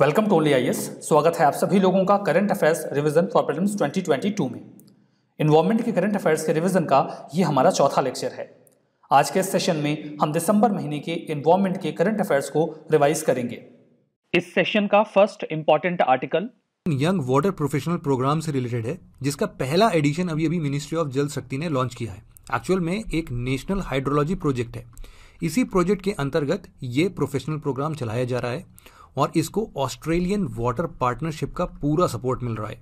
welcome to ओली आई स्वागत है आप सभी लोगों का current affairs revision for prelims 2022 में इन्वायरमेंट के करंट अफेयर्स के रिवीजन का ये हमारा चौथा लेक्चर है आज के सेशन में हम दिसंबर महीने के इन्वायरमेंट के करंट अफेयर्स को रिवाइज करेंगे इस सेशन का first important article young water professional program से रिलेटेड है जिसका पहला एडिशन अभी अभी मिनिस्ट्री ऑफ जल शक्ति ने लॉन्च किया है एक्चुअल में एक नेशनल हाइड्रोलॉजी प्रोजेक्ट है इसी प्रोजेक्ट के अंतर्गत ये प्रोफेशनल प्रोग्राम चलाया जा रहा है और इसको ऑस्ट्रेलियन वाटर पार्टनरशिप का पूरा सपोर्ट मिल रहा है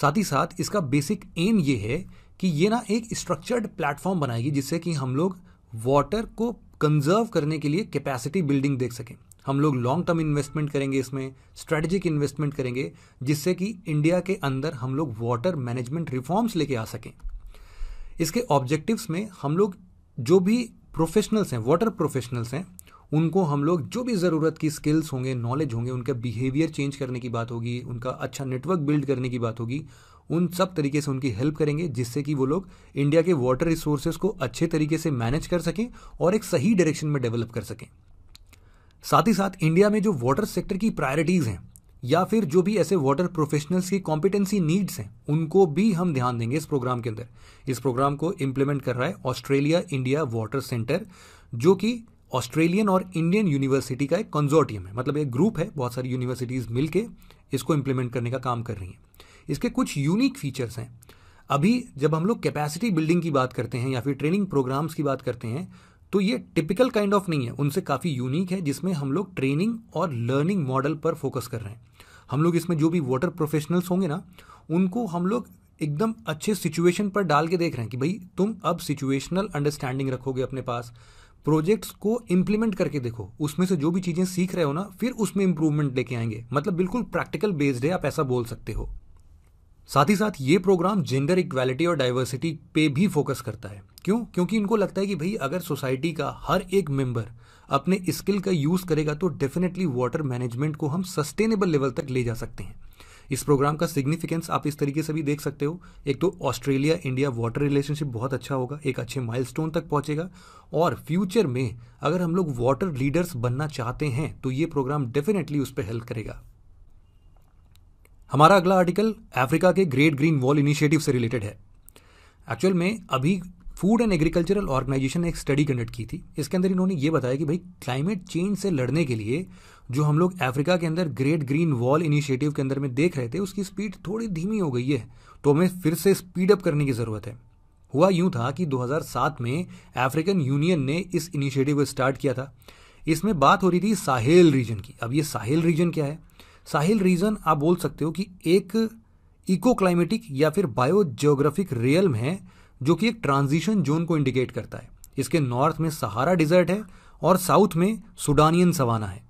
साथ ही साथ इसका बेसिक एम ये है कि ये ना एक स्ट्रक्चर्ड प्लेटफॉर्म बनाएगी जिससे कि हम लोग वाटर को कंजर्व करने के लिए कैपेसिटी बिल्डिंग देख सकें हम लोग लॉन्ग टर्म इन्वेस्टमेंट करेंगे इसमें स्ट्रेटेजिक इन्वेस्टमेंट करेंगे जिससे कि इंडिया के अंदर हम लोग वाटर मैनेजमेंट रिफॉर्म्स लेके आ सकें इसके ऑब्जेक्टिव्स में हम लोग जो भी प्रोफेशनल्स हैं वाटर प्रोफेशनल्स हैं उनको हम लोग जो भी ज़रूरत की स्किल्स होंगे नॉलेज होंगे उनका बिहेवियर चेंज करने की बात होगी उनका अच्छा नेटवर्क बिल्ड करने की बात होगी उन सब तरीके से उनकी हेल्प करेंगे जिससे कि वो लोग इंडिया के वाटर रिसोर्सेज को अच्छे तरीके से मैनेज कर सकें और एक सही डायरेक्शन में डेवलप कर सकें साथ ही साथ इंडिया में जो वाटर सेक्टर की प्रायोरिटीज़ हैं या फिर जो भी ऐसे वाटर प्रोफेशनल्स की कॉम्पिटेंसी नीड्स हैं उनको भी हम ध्यान देंगे इस प्रोग्राम के अंदर इस प्रोग्राम को इम्प्लीमेंट कर रहा है ऑस्ट्रेलिया इंडिया वाटर सेंटर जो कि ऑस्ट्रेलियन और इंडियन यूनिवर्सिटी का एक कंजोर्टियम है मतलब एक ग्रुप है बहुत सारी यूनिवर्सिटीज़ मिलके इसको इम्प्लीमेंट करने का काम कर रही हैं इसके कुछ यूनिक फीचर्स हैं अभी जब हम लोग कैपेसिटी बिल्डिंग की बात करते हैं या फिर ट्रेनिंग प्रोग्राम्स की बात करते हैं तो ये टिपिकल काइंड ऑफ नहीं है उनसे काफ़ी यूनिक है जिसमें हम लोग ट्रेनिंग और लर्निंग मॉडल पर फोकस कर रहे हैं हम लोग इसमें जो भी वाटर प्रोफेशनल्स होंगे ना उनको हम लोग एकदम अच्छे सिचुएशन पर डाल के देख रहे हैं कि भाई तुम अब सिचुएशनल अंडरस्टैंडिंग रखोगे अपने पास प्रोजेक्ट्स को इम्प्लीमेंट करके देखो उसमें से जो भी चीज़ें सीख रहे हो ना फिर उसमें इंप्रूवमेंट लेके आएंगे मतलब बिल्कुल प्रैक्टिकल बेस्ड है आप ऐसा बोल सकते हो साथ ही साथ ये प्रोग्राम जेंडर इक्वालिटी और डाइवर्सिटी पे भी फोकस करता है क्यों क्योंकि इनको लगता है कि भाई अगर सोसाइटी का हर एक मेंबर अपने स्किल का यूज़ करेगा तो डेफिनेटली वाटर मैनेजमेंट को हम सस्टेनेबल लेवल तक ले जा सकते हैं इस प्रोग्राम का सिग्निफिकेंस आप इस तरीके से भी देख सकते हो एक तो ऑस्ट्रेलिया इंडिया वाटर रिलेशनशिप बहुत अच्छा होगा एक अच्छे माइलस्टोन तक पहुंचेगा और फ्यूचर में अगर हम लोग वाटर लीडर्स बनना चाहते हैं तो ये प्रोग्राम डेफिनेटली उस पर हेल्प करेगा हमारा अगला आर्टिकल अफ्रीका के ग्रेट ग्रीन वॉल इनिशिएटिव से रिलेटेड है एक्चुअल में अभी फूड एंड एग्रीकल्चरल ऑर्गेनाइजेशन ने एक स्टडी कंडक्ट की थी इसके अंदर इन्होंने ये बताया कि भाई क्लाइमेट चेंज से लड़ने के लिए जो हम लोग अफ्रीका के अंदर ग्रेट ग्रीन वॉल इनिशिएटिव के अंदर में देख रहे थे उसकी स्पीड थोड़ी धीमी हो गई है तो हमें फिर से स्पीड अप करने की ज़रूरत है हुआ यूं था कि 2007 में अफ्रीकन यूनियन ने इस इनिशिएटिव को स्टार्ट किया था इसमें बात हो रही थी साहेल रीजन की अब ये साहेल रीजन क्या है साहिल रीजन आप बोल सकते हो कि एक इको क्लाइमेटिक या फिर बायो जियोग्राफिक रियल है जो कि एक ट्रांजिशन जोन को इंडिकेट करता है इसके नॉर्थ में सहारा डिजर्ट है और साउथ में सुडानियन सवाना है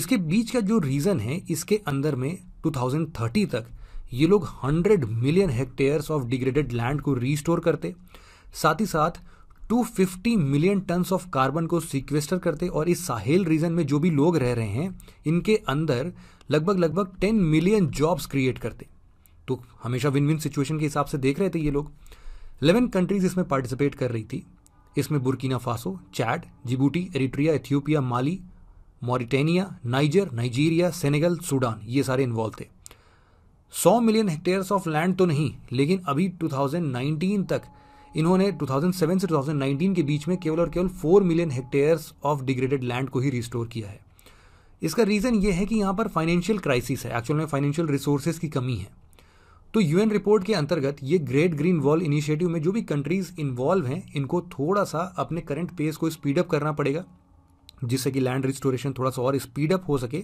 इसके बीच का जो रीजन है इसके अंदर में 2030 तक ये लोग 100 million hectares of degraded land को रीस्टोर करते साथ ही साथ 250 मिलियन टन्स ऑफ कार्बन को सिक्वेस्टर करते और इस साहेल रीजन में जो भी लोग रह रहे हैं इनके अंदर लगभग लगभग 10 मिलियन जॉब्स क्रिएट करते तो हमेशा विन विन सिचुएशन के हिसाब से देख रहे थे ये लोग इलेवन कंट्रीज इसमें पार्टिसिपेट कर रही थी इसमें Burkina Faso Chad Djibouti Eritrea Ethiopia Mali Mauritania Niger Nigeria Senegal Sudan ये सारे इन्वॉल्व थे 100 मिलियन हेक्टेयर्स ऑफ लैंड तो नहीं लेकिन अभी 2019 तक इन्होंने 2007 से 2019 के बीच में केवल और केवल 4 million hectares of degraded land को ही रिस्टोर किया है इसका रीज़न ये है कि यहाँ पर फाइनेंशियल क्राइसिस है एक्चुअल में फाइनेंशियल रिसोर्सेज की कमी है तो यूएन रिपोर्ट के अंतर्गत ये ग्रेट ग्रीन वॉल इनिशिएटिव में जो भी कंट्रीज इन्वॉल्व हैं इनको थोड़ा सा अपने करंट पेस को स्पीडअप करना पड़ेगा जिससे कि लैंड रिस्टोरेशन थोड़ा सा और स्पीडअप हो सके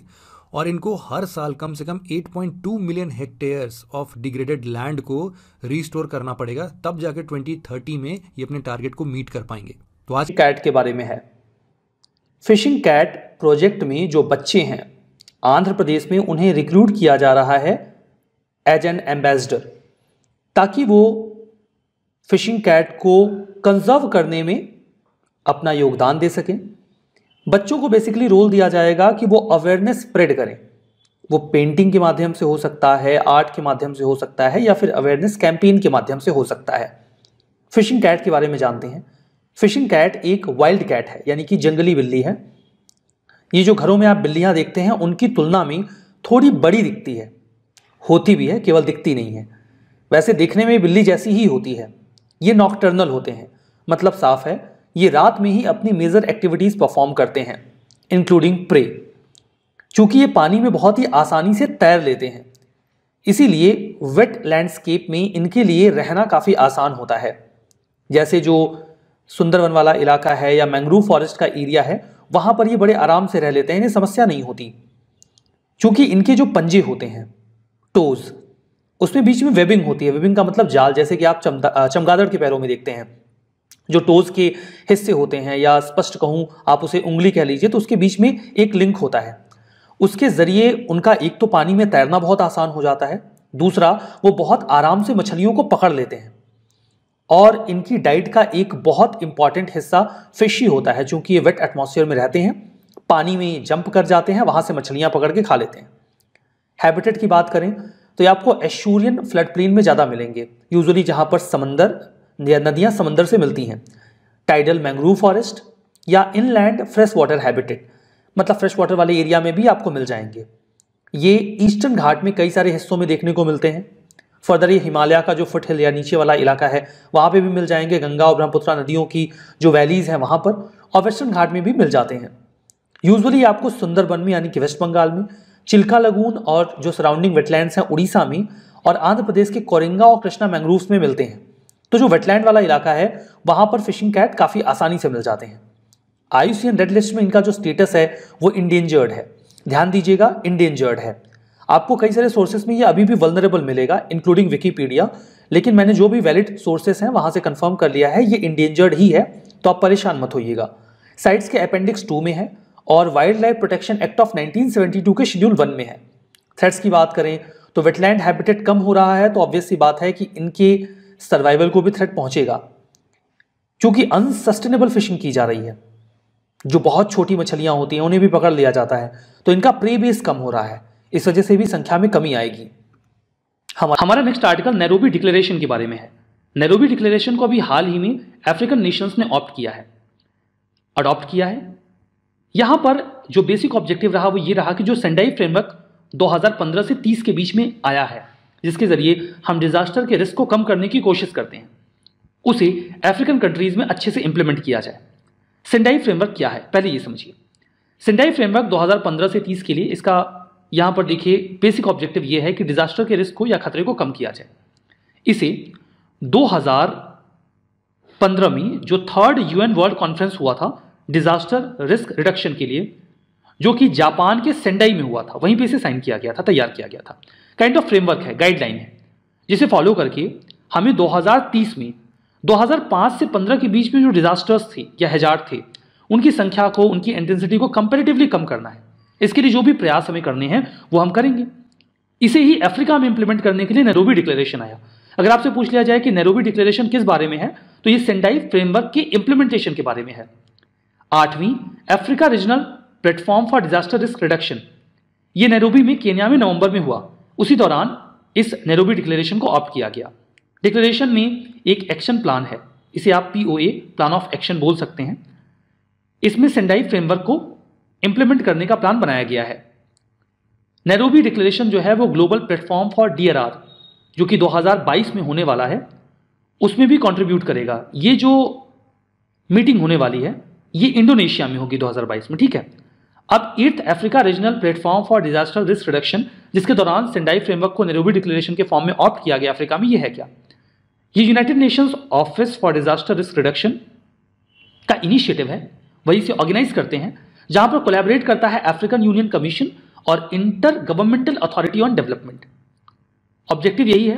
और इनको हर साल कम से कम 8.2 million hectares of degraded land को रिस्टोर करना पड़ेगा तब जाके 2030 में ये अपने टारगेट को मीट कर पाएंगे तो आज कैट के बारे में है फिशिंग कैट प्रोजेक्ट में जो बच्चे हैं आंध्र प्रदेश में उन्हें रिक्रूट किया जा रहा है एज एन एम्बेसडर ताकि वो फिशिंग कैट को कंजर्व करने में अपना योगदान दे सकें बच्चों को बेसिकली रोल दिया जाएगा कि वो अवेयरनेस स्प्रेड करें वो पेंटिंग के माध्यम से हो सकता है आर्ट के माध्यम से हो सकता है या फिर अवेयरनेस कैंपेन के माध्यम से हो सकता है फिशिंग कैट के बारे में जानते हैं फिशिंग कैट एक वाइल्ड कैट है यानी कि जंगली बिल्ली है ये जो घरों में आप बिल्लियाँ देखते हैं उनकी तुलना में थोड़ी बड़ी दिखती है होती भी है केवल दिखती नहीं है वैसे देखने में बिल्ली जैसी ही होती है ये नॉकटर्नल होते हैं मतलब साफ है ये रात में ही अपनी मेजर एक्टिविटीज़ परफॉर्म करते हैं इंक्लूडिंग प्रे चूँकि ये पानी में बहुत ही आसानी से तैर लेते हैं इसीलिए वेट लैंडस्केप में इनके लिए रहना काफ़ी आसान होता है जैसे जो सुंदरवन वाला इलाका है या मैंग्रोव फॉरेस्ट का एरिया है वहाँ पर ये बड़े आराम से रह लेते हैं इन्हें समस्या नहीं होती चूँकि इनके जो पंजे होते हैं टोज उसमें बीच में वेबिंग होती है वेबिंग का मतलब जाल जैसे कि आप चमगादड़ के पैरों में देखते हैं जो टोज के हिस्से होते हैं या स्पष्ट कहूँ आप उसे उंगली कह लीजिए तो उसके बीच में एक लिंक होता है उसके ज़रिए उनका एक तो पानी में तैरना बहुत आसान हो जाता है दूसरा वो बहुत आराम से मछलियों को पकड़ लेते हैं और इनकी डाइट का एक बहुत इंपॉर्टेंट हिस्सा फिश ही होता है चूँकि ये वेट एटमोसफियर में रहते हैं पानी में जंप कर जाते हैं वहाँ से मछलियाँ पकड़ के खा लेते हैं हैबिटेट की बात करें तो ये आपको एश्यूरियन फ्लड प्लेन में ज़्यादा मिलेंगे यूजुअली जहाँ पर समंदर या नदियाँ समंदर से मिलती हैं टाइडल मैंग्रोव फॉरेस्ट या इनलैंड फ्रेश वाटर हैबिटेट मतलब फ्रेश वाटर वाले एरिया में भी आपको मिल जाएंगे ये ईस्टर्न घाट में कई सारे हिस्सों में देखने को मिलते हैं फर्दर ये हिमालय का जो फुट हिल या नीचे वाला इलाका है वहाँ पे भी मिल जाएंगे गंगा और ब्रह्मपुत्रा नदियों की जो वैलीज़ हैं वहाँ पर और वेस्टर्न घाट में भी मिल जाते हैं यूजुअली आपको सुंदरबन में यानी कि वेस्ट बंगाल में चिल्का लगून और जो सराउंडिंग वेटलैंड्स हैं उड़ीसा में और आंध्र प्रदेश के कोरिंगा और कृष्णा मैंग्रूव्स में मिलते हैं तो जो वेटलैंड वाला इलाका है वहाँ पर फिशिंग कैट काफ़ी आसानी से मिल जाते हैं आयुषियन रेड लिस्ट में इनका जो स्टेटस है वो इंडेंजर्ड है ध्यान दीजिएगा इंडेंजर्ड है आपको कई सारे सोर्सेज में ये अभी भी वल्नरेबल मिलेगा इंक्लूडिंग विकीपीडिया लेकिन मैंने जो भी वैलिड सोर्सेस हैं वहाँ से कंफर्म कर लिया है ये इंडेंजर्ड ही है तो आप परेशान मत होइएगा साइट्स के अपेंडिक्स टू में है और wild life protection act of 1972 के शेड्यूल वन में है थ्रेट्स की बात करें तो वेटलैंड हैबिटेट कम हो रहा है तो ऑब्वियसली बात है कि इनके सर्वाइवल को भी थ्रेट पहुंचेगा क्योंकि अनसस्टेनेबल फिशिंग की जा रही है जो बहुत छोटी मछलियां होती हैं उन्हें भी पकड़ लिया जाता है तो इनका प्रे बेस कम हो रहा है इस वजह से भी संख्या में कमी आएगी हमारा नेक्स्ट आर्टिकल नैरोबी डिक्लेरेशन के बारे में है नैरोबी डिक्लेरेशन को अभी हाल ही में अफ्रीकन नेशंस ने ऑप्ट किया है अडॉप्ट किया है यहां पर जो बेसिक ऑब्जेक्टिव रहा वो ये रहा कि जो सेंडाई फ्रेमवर्क 2015 से 30 के बीच में आया है जिसके जरिए हम डिजास्टर के रिस्क को कम करने की कोशिश करते हैं उसे अफ्रीकन कंट्रीज में अच्छे से इंप्लीमेंट किया जाए सेंडाई फ्रेमवर्क क्या है पहले ये समझिए सेंडाई फ्रेमवर्क 2015 से 30 के लिए इसका यहाँ पर देखिए बेसिक ऑब्जेक्टिव ये है कि डिजास्टर के रिस्क को या खतरे को कम किया जाए इसे दो में जो थर्ड यूएन वर्ल्ड कॉन्फ्रेंस हुआ था डिजास्टर रिस्क रिडक्शन के लिए जो कि जापान के सेंडाई में हुआ था वहीं पे इसे साइन किया गया था तैयार किया गया था काइंड ऑफ फ्रेमवर्क है गाइडलाइन है जिसे फॉलो करके हमें 2030 में 2005 से 15 के बीच में जो डिजास्टर्स थे या हजार थे उनकी संख्या को उनकी इंटेंसिटी को कंपेरेटिवली कम करना है इसके लिए जो भी प्रयास हमें करने हैं वो हम करेंगे इसे ही अफ्रीका में इंप्लीमेंट करने के लिए नैरोबी डिक्लेरेशन आया अगर आपसे पूछ लिया जाए कि नैरोबी डिक्लेरेशन किस बारे में है तो ये सेंडाई फ्रेमवर्क के इंप्लीमेंटेशन के बारे में है आठवीं Africa regional platform for disaster risk reduction ये नैरोबी में केन्या में नवंबर में हुआ उसी दौरान इस नैरोबी डिक्लेरेशन को ऑप्ट किया गया डिक्लेरेशन में एक एक्शन प्लान है इसे आप पी प्लान ऑफ एक्शन बोल सकते हैं इसमें सेंडाई फ्रेमवर्क को इम्प्लीमेंट करने का प्लान बनाया गया है नैरोबी डिक्लेरेशन जो है वो ग्लोबल प्लेटफॉर्म फॉर डी जो कि 2022 में होने वाला है उसमें भी कंट्रीब्यूट करेगा ये जो मीटिंग होने वाली है ये इंडोनेशिया में होगी 2022 में ठीक है अब eighth Africa regional platform for disaster risk reduction जिसके दौरान सेंडाई फ्रेमवर्क को निरूबी डिक्लेरेशन के फॉर्म में ऑप्ट किया गया अफ्रीका में यह है क्या ये United Nations office for disaster risk reduction का इनिशिएटिव है वही से ऑर्गेनाइज करते हैं जहां पर कोलैबोरेट करता है अफ्रीकन यूनियन कमीशन और intergovernmental authority on development objective यही है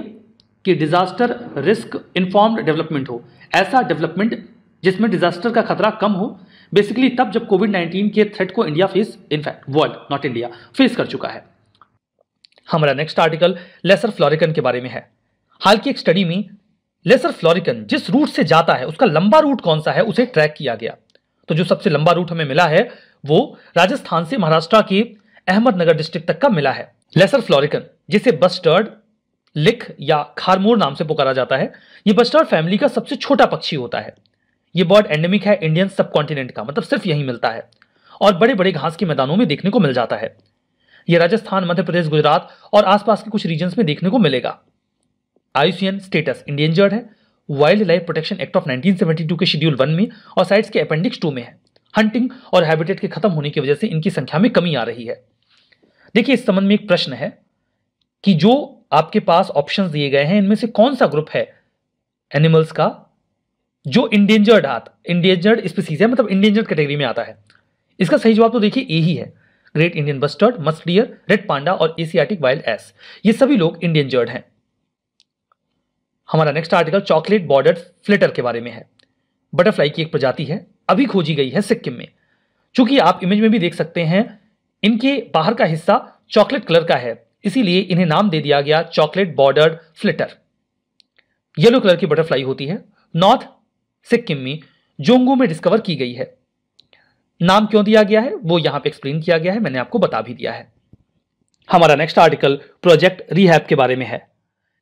कि डिजास्टर रिस्क इन्फॉर्म्ड डेवलपमेंट हो ऐसा डेवलपमेंट जिसमें डिजास्टर का खतरा कम हो बेसिकली तब जब कोविड 19 के थ्रेट को India face in fact world not India face कर चुका है हमारा नेक्स्ट आर्टिकल लेसर फ्लोरिकन के बारे में है हाल की एक स्टडी में लेसर फ्लोरिकन जिस रूट से जाता है उसका लंबा रूट कौन सा है उसे ट्रैक किया गया तो जो सबसे लंबा रूट हमें मिला है वो राजस्थान से महाराष्ट्र के अहमदनगर डिस्ट्रिक्ट तक का मिला है लेसर फ्लोरिकन जिसे बस्टर्ड लिख या खारमोर नाम से पुकारा जाता है ये बस्टर्ड फैमिली का सबसे छोटा पक्षी होता है ये बर्ड एंडेमिक है इंडियन सब कॉन्टिनेंट का मतलब सिर्फ यही मिलता है और बड़े बड़े घास के मैदानों में देखने को मिल जाता है यह राजस्थान मध्य प्रदेश गुजरात और आसपास के कुछ रीजन में देखने को मिलेगा आयुषियन स्टेटस इंडेंजर्ड है wild life protection act of 1972 के शेड्यूल वन में और साइट्स के अपेंडिक्स टू में है हंटिंग और हैबिटेट के खत्म होने की वजह से इनकी संख्या में कमी आ रही है देखिए इस संबंध में एक प्रश्न है कि जो आपके पास ऑप्शन दिए गए हैं इनमें से कौन सा ग्रुप है एनिमल्स का जो इंडेंजर्ड आता इंडेंजर्ड स्पीसीज है मतलब इंडेंजर्ड कैटेगरी में आता है इसका सही जवाब तो देखिए ए ही है ग्रेट इंडियन बस्टर्ड मस्टियर रेड पांडा और एशियाटिक वाइल्ड एस ये सभी लोग इंडेंजर्ड हैं हमारा next article chocolate border flitter के बारे में है बटरफ्लाई की एक प्रजाति है अभी खोजी गई है सिक्किम में चूंकि आप इमेज में भी देख सकते हैं इनके बाहर का हिस्सा चॉकलेट कलर का है इसीलिए इन्हें नाम दे दिया गया chocolate border flitter yellow colour की बटरफ्लाई होती है नॉर्थ सिक्किम में जोंगू में डिस्कवर की गई है नाम क्यों दिया गया है वो यहां पे एक्सप्लेन किया गया है मैंने आपको बता भी दिया है हमारा नेक्स्ट आर्टिकल प्रोजेक्ट रिहैप के बारे में है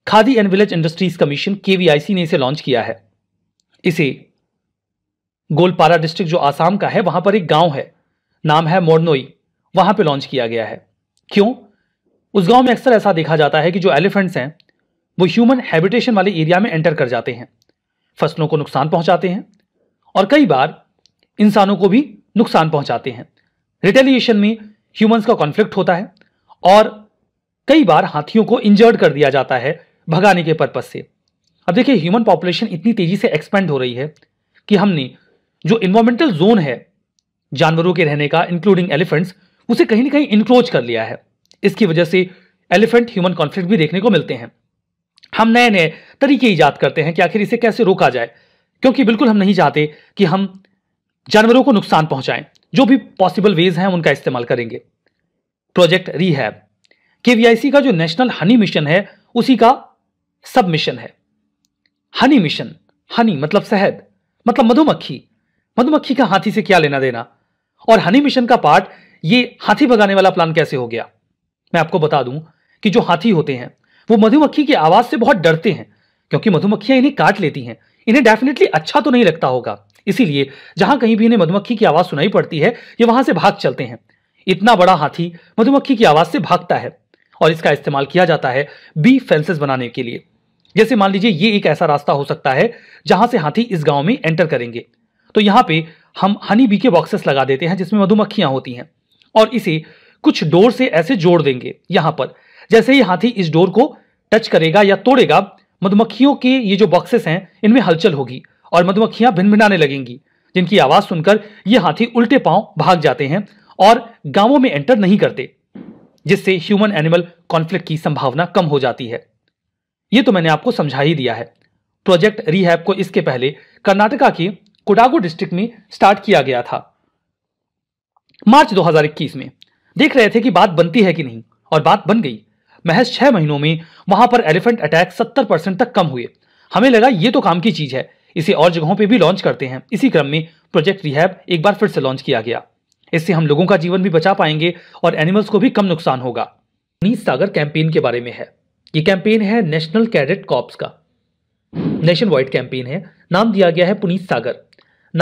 Khadi and village industries commission के ने इसे लॉन्च किया है इसे गोलपारा डिस्ट्रिक्ट जो आसाम का है वहां पर एक गांव है नाम है मोरनोई वहां पे लॉन्च किया गया है क्यों उस गांव में अक्सर ऐसा देखा जाता है कि जो एलिफेंट्स हैं वो ह्यूमन हैबिटेशन वाले एरिया में एंटर कर जाते हैं फसलों को नुकसान पहुंचाते हैं और कई बार इंसानों को भी नुकसान पहुंचाते हैं रिटेलिएशन में ह्यूमंस का कॉन्फ्लिक्ट होता है और कई बार हाथियों को इंजर्ड कर दिया जाता है भगाने के पर्पज से अब देखिए ह्यूमन पॉपुलेशन इतनी तेजी से एक्सपेंड हो रही है कि हमने जो इन्वायरमेंटल जोन है जानवरों के रहने का इंक्लूडिंग एलिफेंट्स उसे कहीं ना कहीं इंक्रोच कर लिया है इसकी वजह से एलिफेंट ह्यूमन कॉन्फ्लिक्ट भी देखने को मिलते हैं हम नए नए तरीके ईजाद करते हैं कि आखिर इसे कैसे रोका जाए क्योंकि बिल्कुल हम नहीं चाहते कि हम जानवरों को नुकसान पहुंचाएं जो भी पॉसिबल वेज हैं उनका इस्तेमाल करेंगे प्रोजेक्ट रीहैब के का जो नेशनल हनी मिशन है उसी का सब मिशन है हनी मिशन हनी मतलब शहद मतलब मधुमक्खी मधुमक्खी का हाथी से क्या लेना देना और हनी मिशन का पार्ट ये हाथी भगाने वाला प्लान कैसे हो गया मैं आपको बता दूं कि जो हाथी होते हैं वो मधुमक्खी की आवाज से बहुत डरते हैं क्योंकि मधुमक्खियां इन्हें काट लेती हैं इन्हें डेफिनेटली अच्छा तो नहीं लगता होगा इसीलिए जहां कहीं भी इन्हें मधुमक्खी की आवाज सुनाई पड़ती है ये वहां से भाग चलते हैं इतना बड़ा हाथी मधुमक्खी की आवाज से भागता है और इसका इस्तेमाल किया जाता है बी फेंसेस बनाने के लिए जैसे मान लीजिए ये एक ऐसा रास्ता हो सकता है जहां से हाथी इस गांव में एंटर करेंगे तो यहाँ पे हम हनी बी के बॉक्सेस लगा देते हैं जिसमें मधुमक्खियां होती हैं और इसे कुछ डोर से ऐसे जोड़ देंगे यहां पर जैसे ही हाथी इस डोर को टच करेगा या तोड़ेगा मधुमक्खियों के ये जो बॉक्सेस हैं इनमें हलचल होगी और मधुमक्खियां भिनभिनाने लगेंगी जिनकी आवाज सुनकर ये हाथी उल्टे पांव भाग जाते हैं और गांवों में एंटर नहीं करते जिससे ह्यूमन एनिमल कॉन्फ्लिक्ट की संभावना कम हो जाती है ये तो मैंने आपको समझा ही दिया है प्रोजेक्ट रीहैप को इसके पहले कर्नाटका के कोडागो डिस्ट्रिक्ट में स्टार्ट किया गया था मार्च 2021 में देख रहे थे कि बात बनती है कि नहीं और बात बन गई महज छह महीनों में वहां पर एलिफेंट अटैक सत्तर परसेंट तक कम हुए हमें लगा ये तो काम की चीज है इसे और जगहों पर भी लॉन्च करते हैं इसी क्रम में प्रोजेक्ट रिहैब एक बार फिर से लॉन्च किया गया इससे हम लोगों का जीवन भी बचा पाएंगे और एनिमल्स को भी कम नुकसान होगा नीत सागर कैंपेन के बारे में है ये कैंपेन है नेशनल कैडेट कॉप्स का नेशन वाइड कैंपेन है नाम दिया गया है पुनीत सागर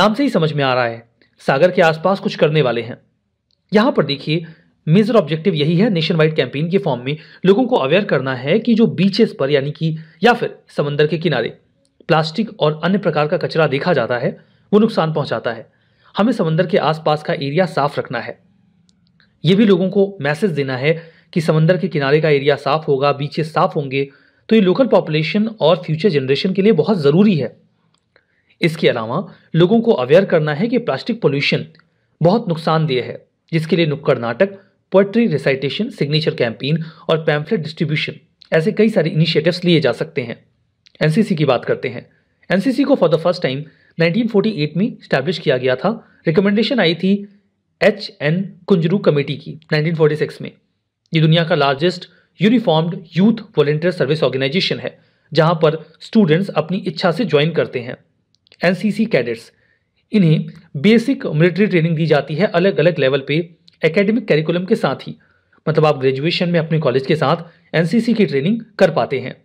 नाम से ही समझ में आ रहा है सागर के आसपास कुछ करने वाले हैं यहां पर देखिए मेजर ऑब्जेक्टिव यही है नेशन वाइड कैंपेन के फॉर्म में लोगों को अवेयर करना है कि जो बीचेस पर यानी कि या फिर समंदर के किनारे प्लास्टिक और अन्य प्रकार का कचरा देखा जाता है वो नुकसान पहुंचाता है हमें समंदर के आसपास का एरिया साफ रखना है ये भी लोगों को मैसेज देना है कि समंदर के किनारे का एरिया साफ होगा बीचेस साफ होंगे तो ये लोकल पॉपुलेशन और फ्यूचर जनरेशन के लिए बहुत ज़रूरी है इसके अलावा लोगों को अवेयर करना है कि प्लास्टिक पोल्यूशन बहुत नुकसानदेह है जिसके लिए नुक्कड़ नाटक पोएट्री रिसाइटेशन सिग्नेचर कैंपेन और पैम्फलेट डिस्ट्रीब्यूशन ऐसे कई सारे इनिशिएटिव्स लिए जा सकते हैं एनसीसी की बात करते हैं एनसीसी को फॉर द फर्स्ट टाइम 1948 में स्टैब्लिश किया गया था रिकमेंडेशन आई थी एच एन कुंजरू कमेटी की 1946 में ये दुनिया का largest uniformed youth volunteer service organisation है जहां पर स्टूडेंट्स अपनी इच्छा से ज्वाइन करते हैं एनसीसी कैडेट्स इन्हें बेसिक मिलिट्री ट्रेनिंग दी जाती है अलग अलग लेवल पे एकेडमिक करिकुलम के साथ ही मतलब आप ग्रेजुएशन में अपने कॉलेज के साथ एनसीसी की ट्रेनिंग कर पाते हैं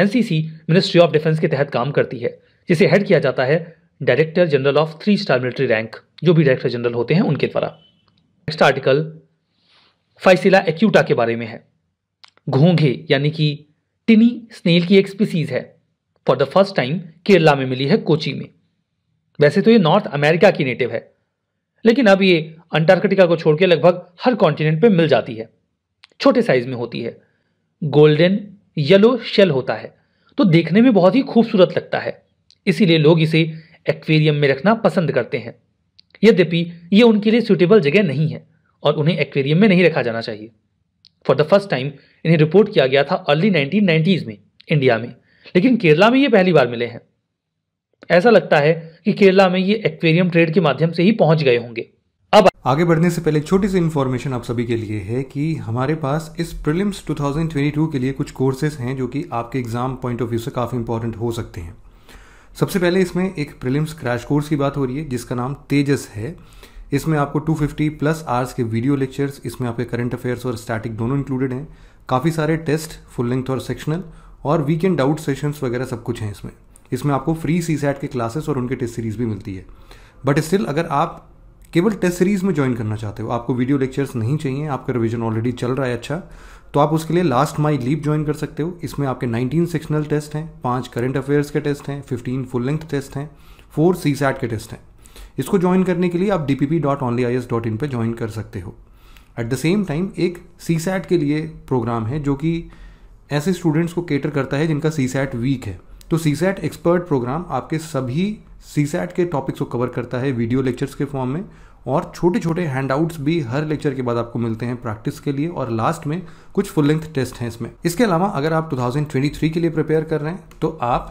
एनसीसी मिनिस्ट्री ऑफ डिफेंस के तहत काम करती है जिसे हेड किया जाता है director general of three star military rank जो भी डायरेक्टर जनरल होते हैं उनके द्वारा नेक्स्ट आर्टिकल फाइसिला एक्यूटा के बारे में है घोंघे यानी कि टिनी स्नेल की एक स्पीसीज है for the first time Kerala में मिली है कोची में वैसे तो ये नॉर्थ अमेरिका की नेटिव है लेकिन अब ये अंटार्कटिका को छोड़कर लगभग हर कॉन्टिनेंट पर मिल जाती है छोटे साइज में होती है गोल्डन येलो शेल होता है तो देखने में बहुत ही खूबसूरत लगता है इसीलिए लोग इसे एक्वेरियम में रखना पसंद करते हैं यद्यपि ये उनके लिए सुटेबल जगह नहीं है और उन्हें एक्वेरियम में नहीं रखा जाना चाहिए फॉर द फर्स्ट टाइम इन्हें रिपोर्ट किया गया था अर्ली नाइनटीन में इंडिया में लेकिन केरला में ये पहली बार मिले हैं ऐसा लगता है कि केरला में ये एक्वेरियम ट्रेड के माध्यम से ही पहुंच गए होंगे अब आगे बढ़ने से पहले छोटी सी इन्फॉर्मेशन आप सभी के लिए है कि हमारे पास इस प्रिलिम्स 2022 के लिए कुछ कोर्सेज हैं जो कि आपके एग्जाम पॉइंट ऑफ व्यू से काफ़ी इंपॉर्टेंट हो सकते हैं सबसे पहले इसमें एक प्रिलिम्स क्रैश कोर्स की बात हो रही है जिसका नाम तेजस है इसमें आपको 250 प्लस आवर्स के वीडियो लेक्चर्स इसमें आपके करंट अफेयर्स और स्टैटिक दोनों इंक्लूडेड हैं काफ़ी सारे टेस्ट फुल लेंथ और सेक्शनल और वीकेंड डाउट सेशंस वगैरह सब कुछ हैं इसमें इसमें आपको फ्री सी सैट के क्लासेस और उनके टेस्ट सीरीज़ भी मिलती है बट स्टिल अगर आप केवल टेस्ट सीरीज़ में ज्वाइन करना चाहते हो आपको वीडियो लेक्चर्स नहीं चाहिए आपका रिविजन ऑलरेडी चल रहा है अच्छा तो आप उसके लिए लास्ट माई लीप ज्वाइन कर सकते हो इसमें आपके 19 सेक्शनल टेस्ट हैं पांच करंट अफेयर्स के टेस्ट हैं 15 फुल लेंथ टेस्ट हैं फोर सी सैट के टेस्ट हैं इसको ज्वाइन करने के लिए आप D P P dot only I A S dot पर ज्वाइन कर सकते हो एट द सेम टाइम एक सी सैट के लिए प्रोग्राम है जो कि ऐसे स्टूडेंट्स को केटर करता है जिनका सी सैट वीक है तो सी एक्सपर्ट प्रोग्राम आपके सभी सी के टॉपिक्स को कवर करता है वीडियो लेक्चर्स के फॉर्म में और छोटे छोटे हैंडआउट्स भी हर लेक्चर के बाद आपको मिलते हैं प्रैक्टिस के लिए और लास्ट में कुछ फुल लेंथ टेस्ट हैं इसमें इसके अलावा अगर आप 2023 के लिए प्रिपेयर कर रहे हैं तो आप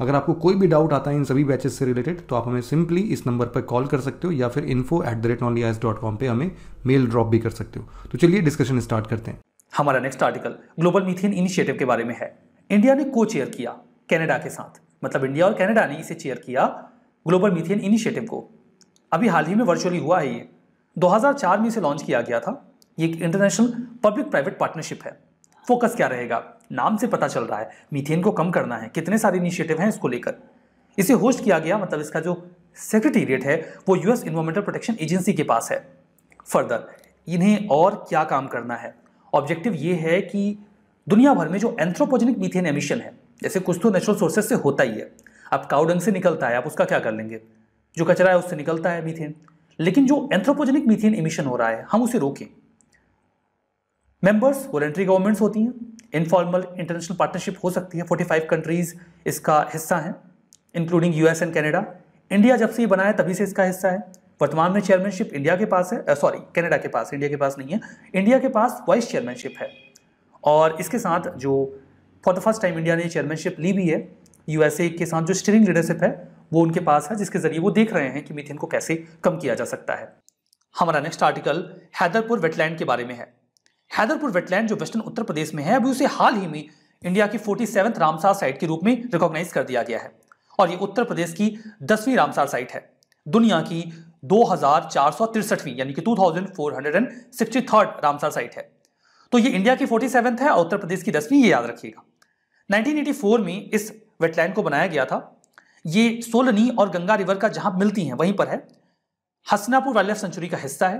अगर आपको कोई भी डाउट आता है इन सभी बैचेस से रिलेटेड तो आप हमें सिंपली इस नंबर पर कॉल कर सकते हो या फिर info at the rate only dot com पर हमें मेल ड्रॉप भी कर सकते हो तो चलिए डिस्कशन स्टार्ट करते हैं हमारा next article global methane initiative के बारे में है इंडिया ने को चेयर किया कैनेडा के साथ मतलब इंडिया और कैनेडा ने इसे चेयर किया ग्लोबल मीथेन इनिशिएटिव को अभी हाल ही में वर्चुअली हुआ है ये 2004 में इसे लॉन्च किया गया था ये एक इंटरनेशनल पब्लिक प्राइवेट पार्टनरशिप है फोकस क्या रहेगा नाम से पता चल रहा है मीथेन को कम करना है कितने सारे इनिशिएटिव हैं इसको लेकर इसे होस्ट किया गया मतलब इसका जो सेक्रेटेरिएट है वो यूएस इन्वायरमेंटल प्रोटेक्शन एजेंसी के पास है फर्दर इन्हें और क्या काम करना है ऑब्जेक्टिव ये है कि दुनिया भर में जो एंथ्रोपोजेनिक मीथेन एमिशन है जैसे कुछ तो नेचुरल सोर्सेज से होता ही है अब काउडंग से निकलता है आप उसका क्या कर लेंगे जो कचरा है उससे निकलता है मीथेन लेकिन जो एंथ्रोपोजेनिक मीथेन एमिशन हो रहा है हम उसे रोकें मेंबर्स वॉलेंट्री गवर्नमेंट्स होती हैं इनफॉर्मल इंटरनेशनल पार्टनरशिप हो सकती है 45 कंट्रीज इसका हिस्सा हैं including U and Canada India जब से ये बनाया तभी से इसका हिस्सा है वर्तमान में चेयरमैनशिप इंडिया के पास है सॉरी कैनेडा के पास इंडिया के पास नहीं है इंडिया के पास वाइस चेयरमैनशिप है और इसके साथ जो for the first time India ने चेयरमैनशिप ली भी है यूएसए के साथ जो स्टीयरिंग लीडरशिप है वो उनके पास है जिसके जरिए वो देख रहे हैं कि मीथेन को कैसे कम किया जा सकता है हमारा नेक्स्ट आर्टिकल हैदरपुर वेटलैंड के बारे में है हैदरपुर वेटलैंड जो वेस्टर्न उत्तर प्रदेश में है अभी उसे हाल ही में इंडिया की फोर्टी सेवन्थ रामसार साइट के रूप में रिकॉग्नाइज कर दिया गया है और ये उत्तर प्रदेश की दसवीं रामसार साइट है दुनिया की दो यानी कि टू रामसार साइट है तो ये इंडिया की फोर्टी है और उत्तर प्रदेश की दसवीं ये याद रखिएगा 1984 में इस वेटलैंड को बनाया गया था ये सोलनी और गंगा रिवर का जहां मिलती हैं वहीं पर है हसनापुर वाइल्ड लाइफ सेंचुरी का हिस्सा है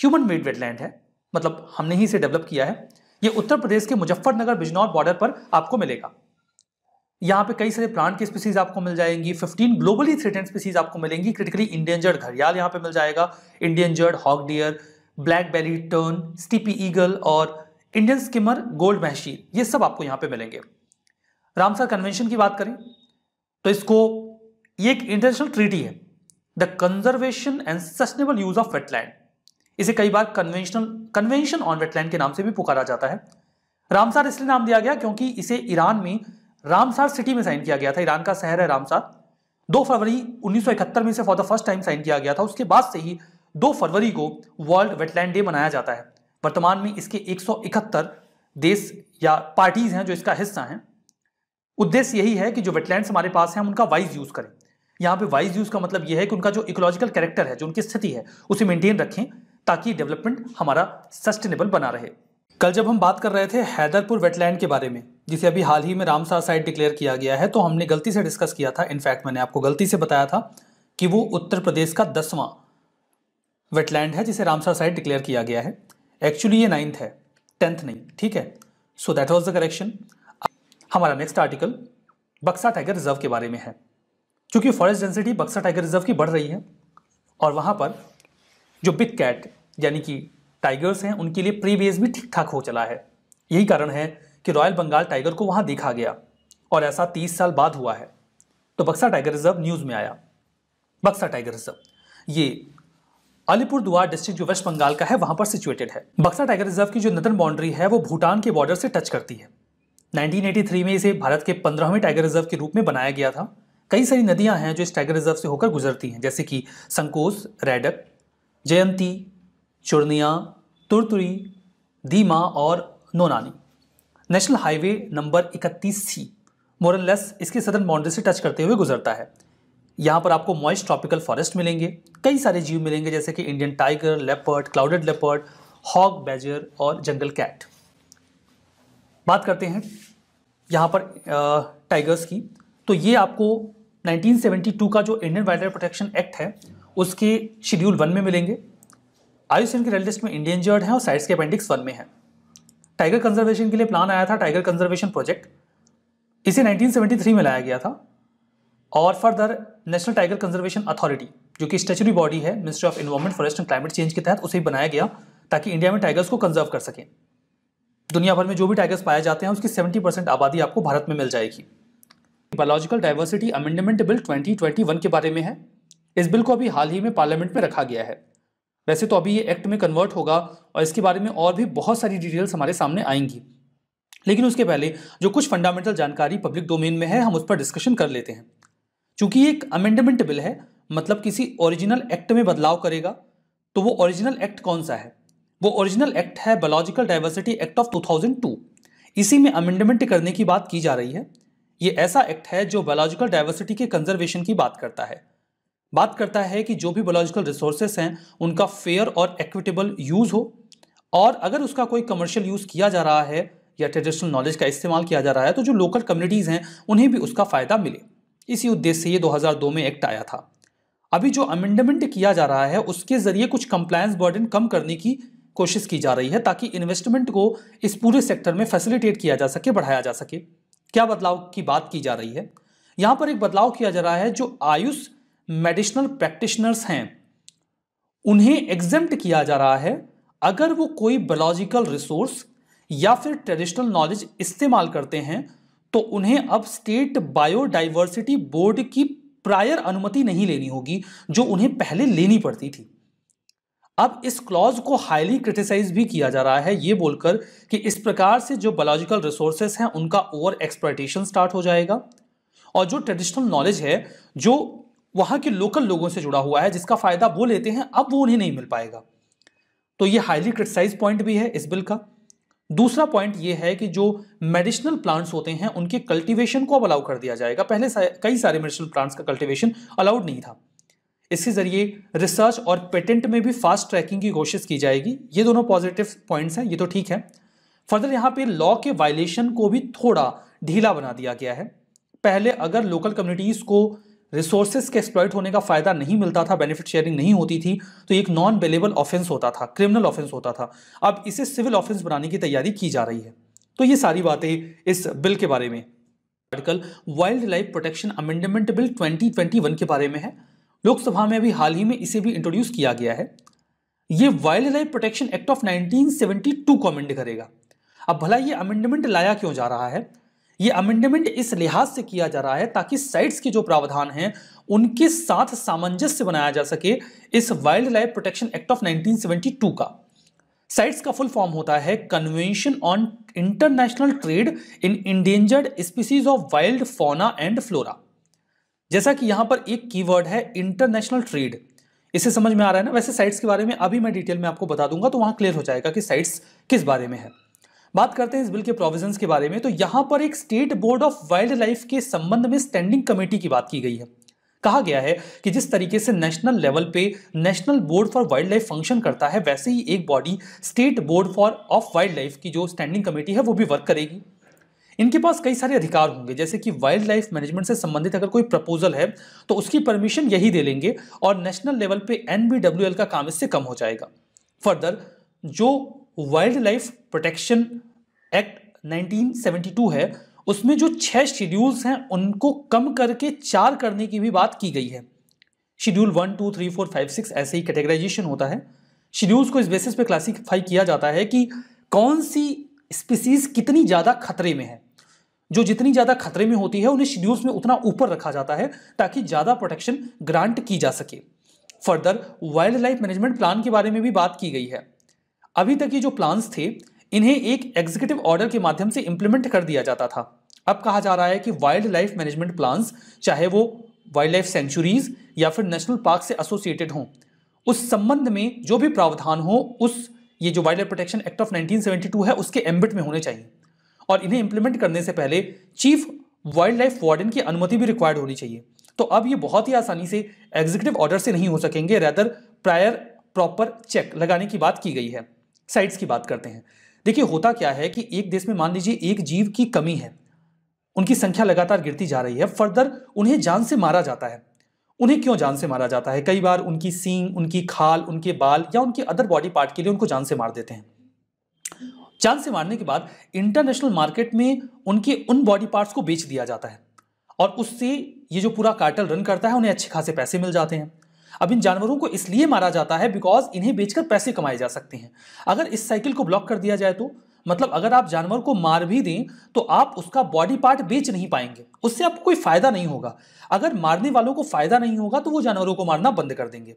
ह्यूमन मेड वेटलैंड है मतलब हमने ही इसे डेवलप किया है ये उत्तर प्रदेश के मुजफ्फरनगर बिजनौर बॉर्डर पर आपको मिलेगा यहाँ पे कई सारे प्लांट की स्पीसीज आपको मिल जाएंगी 15 ग्लोबली थ्रेटेड स्पीसीज आपको मिलेंगी क्रिटिकली इंडेंजर्ड घरियाल यहाँ पे मिल जाएगा endangered hog deer black belly tern steppe eagle और इंडियन स्किमर गोल्ड महशी ये सब आपको यहाँ पे मिलेंगे रामसर कन्वेंशन की बात करें तो इसको ये एक इंटरनेशनल ट्रीटी है the conservation and sustainable use of wetland इसे कई बार कन्वेंशनल कन्वेंशन ऑन वेटलैंड के नाम से भी पुकारा जाता है रामसार इसलिए नाम दिया गया क्योंकि इसे ईरान में रामसार सिटी में साइन किया गया था ईरान का शहर है रामसार दो फरवरी 1971 में इसे for the first time sign किया गया था उसके बाद से ही दो फरवरी को वर्ल्ड वेटलैंड डे मनाया जाता है वर्तमान में इसके एक देश या पार्टीज हैं जो इसका हिस्सा हैं उद्देश्य यही है कि जो वेटलैंड हमारे पास हैं हम उनका वाइज यूज़ करें यहाँ पे वाइज यूज़ का मतलब यह है कि उनका जो इकोलॉजिकल कैरेक्टर है जो उनकी स्थिति है उसे मेंटेन रखें ताकि डेवलपमेंट हमारा सस्टेनेबल बना रहे कल जब हम बात कर रहे थे हैदरपुर वेटलैंड के बारे में जिसे अभी हाल ही में रामसार साइट डिक्लेयर किया गया है तो हमने गलती से डिस्कस किया था इनफैक्ट मैंने आपको गलती से बताया था कि वो उत्तर प्रदेश का दसवां वेटलैंड है जिसे रामसार साइट डिक्लेयर किया गया है एक्चुअली ये नाइन्थ है टेंथ नहीं ठीक है so that was the correction हमारा next article Buxa tiger reserve के बारे में है क्योंकि forest density Buxa tiger reserve की बढ़ रही है और वहाँ पर जो बिग कैट यानी कि टाइगर्स हैं उनके लिए प्री बेस भी ठीक ठाक हो चला है यही कारण है कि रॉयल बंगाल टाइगर को वहाँ देखा गया और ऐसा तीस साल बाद हुआ है तो बक्सा टाइगर रिजर्व न्यूज़ में आया बक्सा टाइगर रिजर्व ये अलीपुर दुआर डिस्ट्रिक्ट जो वेस्ट बंगाल का है वहाँ पर सिचुएटेड है बक्सा टाइगर रिजर्व की जो नदन बाउंड्री है वो भूटान के बॉर्डर से टच करती है 1983 में इसे भारत के पंद्रहवें टाइगर रिजर्व के रूप में बनाया गया था कई सारी नदियां हैं जो इस टाइगर रिजर्व से होकर गुजरती हैं जैसे कि संकोस रेडक जयंती चुरनिया तुरतुरी दीमा और Nonani national highway number 31 C मोरलेस इसके सदर्न बाउंड्री से टच करते हुए गुजरता है यहाँ पर आपको मॉइस्ट ट्रॉपिकल फॉरेस्ट मिलेंगे कई सारे जीव मिलेंगे जैसे कि Indian tiger leopard clouded leopard hog badger और जंगल कैट बात करते हैं यहाँ पर टाइगर्स की तो ये आपको 1972 का जो Indian wild life protection act है उसके शेड्यूल वन में मिलेंगे आयुष्यन के रेड लिस्ट में इंडेंजर्ड है और साइट्स के अपेंडिक्स वन में है टाइगर कंजर्वेशन के लिए प्लान आया था टाइगर कंजर्वेशन प्रोजेक्ट इसे 1973 में लाया गया था और further national tiger conservation authority जो कि स्टेचुरी बॉडी है ministry of environment forest and climate change के तहत उसे बनाया गया ताकि इंडिया में टाइगर्स को कंजर्व कर सकें दुनिया भर में जो भी टाइगर्स पाए जाते हैं उसकी 70 परसेंट आबादी आपको भारत में मिल जाएगी बायोलॉजिकल डाइवर्सिटी अमेंडमेंट बिल 2021 के बारे में है इस बिल को अभी हाल ही में पार्लियामेंट में रखा गया है वैसे तो अभी ये एक्ट में कन्वर्ट होगा और इसके बारे में और भी बहुत सारी डिटेल्स हमारे सामने आएंगी लेकिन उसके पहले जो कुछ फंडामेंटल जानकारी पब्लिक डोमेन में है हम उस पर डिस्कशन कर लेते हैं चूंकि एक अमेंडमेंट बिल है मतलब किसी ओरिजिनल एक्ट में बदलाव करेगा तो वो ओरिजिनल एक्ट कौन सा है वो ओरिजिनल एक्ट है बायोलॉजिकल डाइवर्सिटी एक्ट ऑफ 2002 इसी में अमेंडमेंट करने की बात की जा रही है ये ऐसा एक्ट है जो बायोलॉजिकल डाइवर्सिटी के कंजर्वेशन की बात करता है बात करता है कि जो भी बायोलॉजिकल रिसोर्सेस हैं उनका फेयर और एक्विटेबल यूज़ हो और अगर उसका कोई कमर्शियल यूज़ किया जा रहा है या ट्रेडिशनल नॉलेज का इस्तेमाल किया जा रहा है तो जो लोकल कम्युनिटीज़ हैं उन्हें भी उसका फ़ायदा मिले इसी उद्देश्य से ये 2002 में एक्ट आया था अभी जो अमेंडमेंट किया जा रहा है उसके ज़रिए कुछ कंप्लायंस बर्डन कम करने की कोशिश की जा रही है ताकि इन्वेस्टमेंट को इस पूरे सेक्टर में फैसिलिटेट किया जा सके बढ़ाया जा सके क्या बदलाव की बात की जा रही है यहाँ पर एक बदलाव किया जा रहा है जो आयुष मेडिसिनल प्रैक्टिशनर्स हैं उन्हें एग्जेम्प्ट किया जा रहा है अगर वो कोई बायोलॉजिकल रिसोर्स या फिर ट्रेडिशनल नॉलेज इस्तेमाल करते हैं तो उन्हें अब स्टेट बायोडाइवर्सिटी बोर्ड की प्रायर अनुमति नहीं लेनी होगी जो उन्हें पहले लेनी पड़ती थी अब इस क्लॉज को हाईली क्रिटिसाइज भी किया जा रहा है ये बोलकर कि इस प्रकार से जो बायोलॉजिकल रिसोर्सेस हैं उनका ओवर एक्सप्लाइटेशन स्टार्ट हो जाएगा और जो ट्रेडिशनल नॉलेज है जो वहाँ के लोकल लोगों से जुड़ा हुआ है जिसका फ़ायदा वो लेते हैं अब वो उन्हें नहीं मिल पाएगा तो ये हाईली क्रिटिसाइज पॉइंट भी है इस बिल का दूसरा पॉइंट ये है कि जो मेडिसिनल प्लांट्स होते हैं उनके कल्टीवेशन को अब अलाउ कर दिया जाएगा पहले सा, कई सारे मेडिसिनल प्लांट्स का कल्टीवेशन अलाउड नहीं था इसके ज़रिए रिसर्च और पेटेंट में भी फास्ट ट्रैकिंग की कोशिश की जाएगी ये दोनों पॉजिटिव पॉइंट्स हैं ये तो ठीक है फर्दर यहाँ पे लॉ के वायलेशन को भी थोड़ा ढीला बना दिया गया है पहले अगर लोकल कम्युनिटीज़ को रिसोर्सेज के एक्सप्लॉयट होने का फायदा नहीं मिलता था बेनिफिट शेयरिंग नहीं होती थी तो एक नॉन बेलेबल ऑफेंस होता था क्रिमिनल ऑफेंस होता था अब इसे सिविल ऑफेंस बनाने की तैयारी की जा रही है तो ये सारी बातें इस बिल के बारे में article wild life protection amendment bill 2021 के बारे में है लोकसभा में अभी हाल ही में इसे भी इंट्रोड्यूस किया गया है ये wild life protection act of 1972 को अमेंड करेगा अब भला ये अमेंडमेंट लाया क्यों जा रहा है ये अमेंडमेंट इस लिहाज से किया जा रहा है ताकि साइट्स के जो प्रावधान हैं उनके साथ सामंजस्य बनाया जा सके इस wild life protection act of 1972 का साइट्स का फुल फॉर्म होता है convention on international trade in endangered species of wild fauna and flora जैसा कि यहां पर एक कीवर्ड है इंटरनेशनल ट्रेड इसे समझ में आ रहा है ना वैसे साइट्स के बारे में अभी मैं डिटेल में आपको बता दूंगा तो वहां क्लियर हो जाएगा कि साइट्स किस बारे में है बात करते हैं इस बिल के प्रोविजंस के बारे में तो यहाँ पर एक state board of wildlife के संबंध में स्टैंडिंग कमेटी की बात की गई है कहा गया है कि जिस तरीके से नेशनल लेवल पे national board for wildlife function करता है वैसे ही एक body state board for of wildlife की जो स्टैंडिंग कमेटी है वो भी वर्क करेगी इनके पास कई सारे अधिकार होंगे जैसे कि वाइल्ड लाइफ मैनेजमेंट से संबंधित अगर कोई प्रपोजल है तो उसकी परमिशन यही दे लेंगे और नेशनल लेवल पे एन का काम इससे कम हो जाएगा फर्दर जो वाइल्ड लाइफ प्रोटेक्शन एक्ट 1972 है उसमें जो छह शेड्यूल्स हैं उनको कम करके चार करने की भी बात की गई है schedule one two three four five six ऐसे ही कैटेगराइजेशन होता है शेड्यूल्स को इस बेसिस पे क्लासिफाई किया जाता है कि कौन सी स्पीसीज कितनी ज़्यादा खतरे में है जो जितनी ज़्यादा खतरे में होती है उन्हें शेड्यूल्स में उतना ऊपर रखा जाता है ताकि ज़्यादा प्रोटेक्शन ग्रांट की जा सके further wildlife management plan के बारे में भी बात की गई है अभी तक ये जो प्लान्स थे इन्हें एक एग्जीक्यूटिव ऑर्डर के माध्यम से इंप्लीमेंट कर दिया जाता था अब कहा जा रहा है कि वाइल्ड लाइफ मैनेजमेंट प्लान्स चाहे वो वाइल्ड लाइफ सेंचुरीज या फिर नेशनल पार्क से एसोसिएटेड हों उस संबंध में जो भी प्रावधान हो उस ये जो wild life protection act of 1972 है उसके एम्बिट में होने चाहिए और इन्हें इंप्लीमेंट करने से पहले चीफ वाइल्ड लाइफ वार्डन की अनुमति भी रिक्वायर्ड होनी चाहिए तो अब ये बहुत ही आसानी से एग्जीक्यूटिव ऑर्डर से नहीं हो सकेंगे रैदर प्रायर प्रॉपर चेक लगाने की बात की गई है साइट्स की बात करते हैं देखिए होता क्या है कि एक देश में मान लीजिए एक जीव की कमी है उनकी संख्या लगातार गिरती जा रही है फर्दर उन्हें जान से मारा जाता है उन्हें क्यों जान से मारा जाता है कई बार उनकी सींग उनकी खाल उनके बाल या उनके अदर बॉडी पार्ट के लिए उनको जान से मार देते हैं जान से मारने के बाद इंटरनेशनल मार्केट में उनके उन बॉडी पार्ट्स को बेच दिया जाता है और उससे ये जो पूरा कार्टल रन करता है उन्हें अच्छे खासे पैसे मिल जाते हैं अब इन जानवरों को इसलिए मारा जाता है बिकॉज इन्हें बेचकर पैसे कमाए जा सकते हैं अगर इस साइकिल को ब्लॉक कर दिया जाए तो मतलब अगर आप जानवर को मार भी दें तो आप उसका बॉडी पार्ट बेच नहीं पाएंगे उससे आपको कोई फायदा नहीं होगा अगर मारने वालों को फायदा नहीं होगा तो वो जानवरों को मारना बंद कर देंगे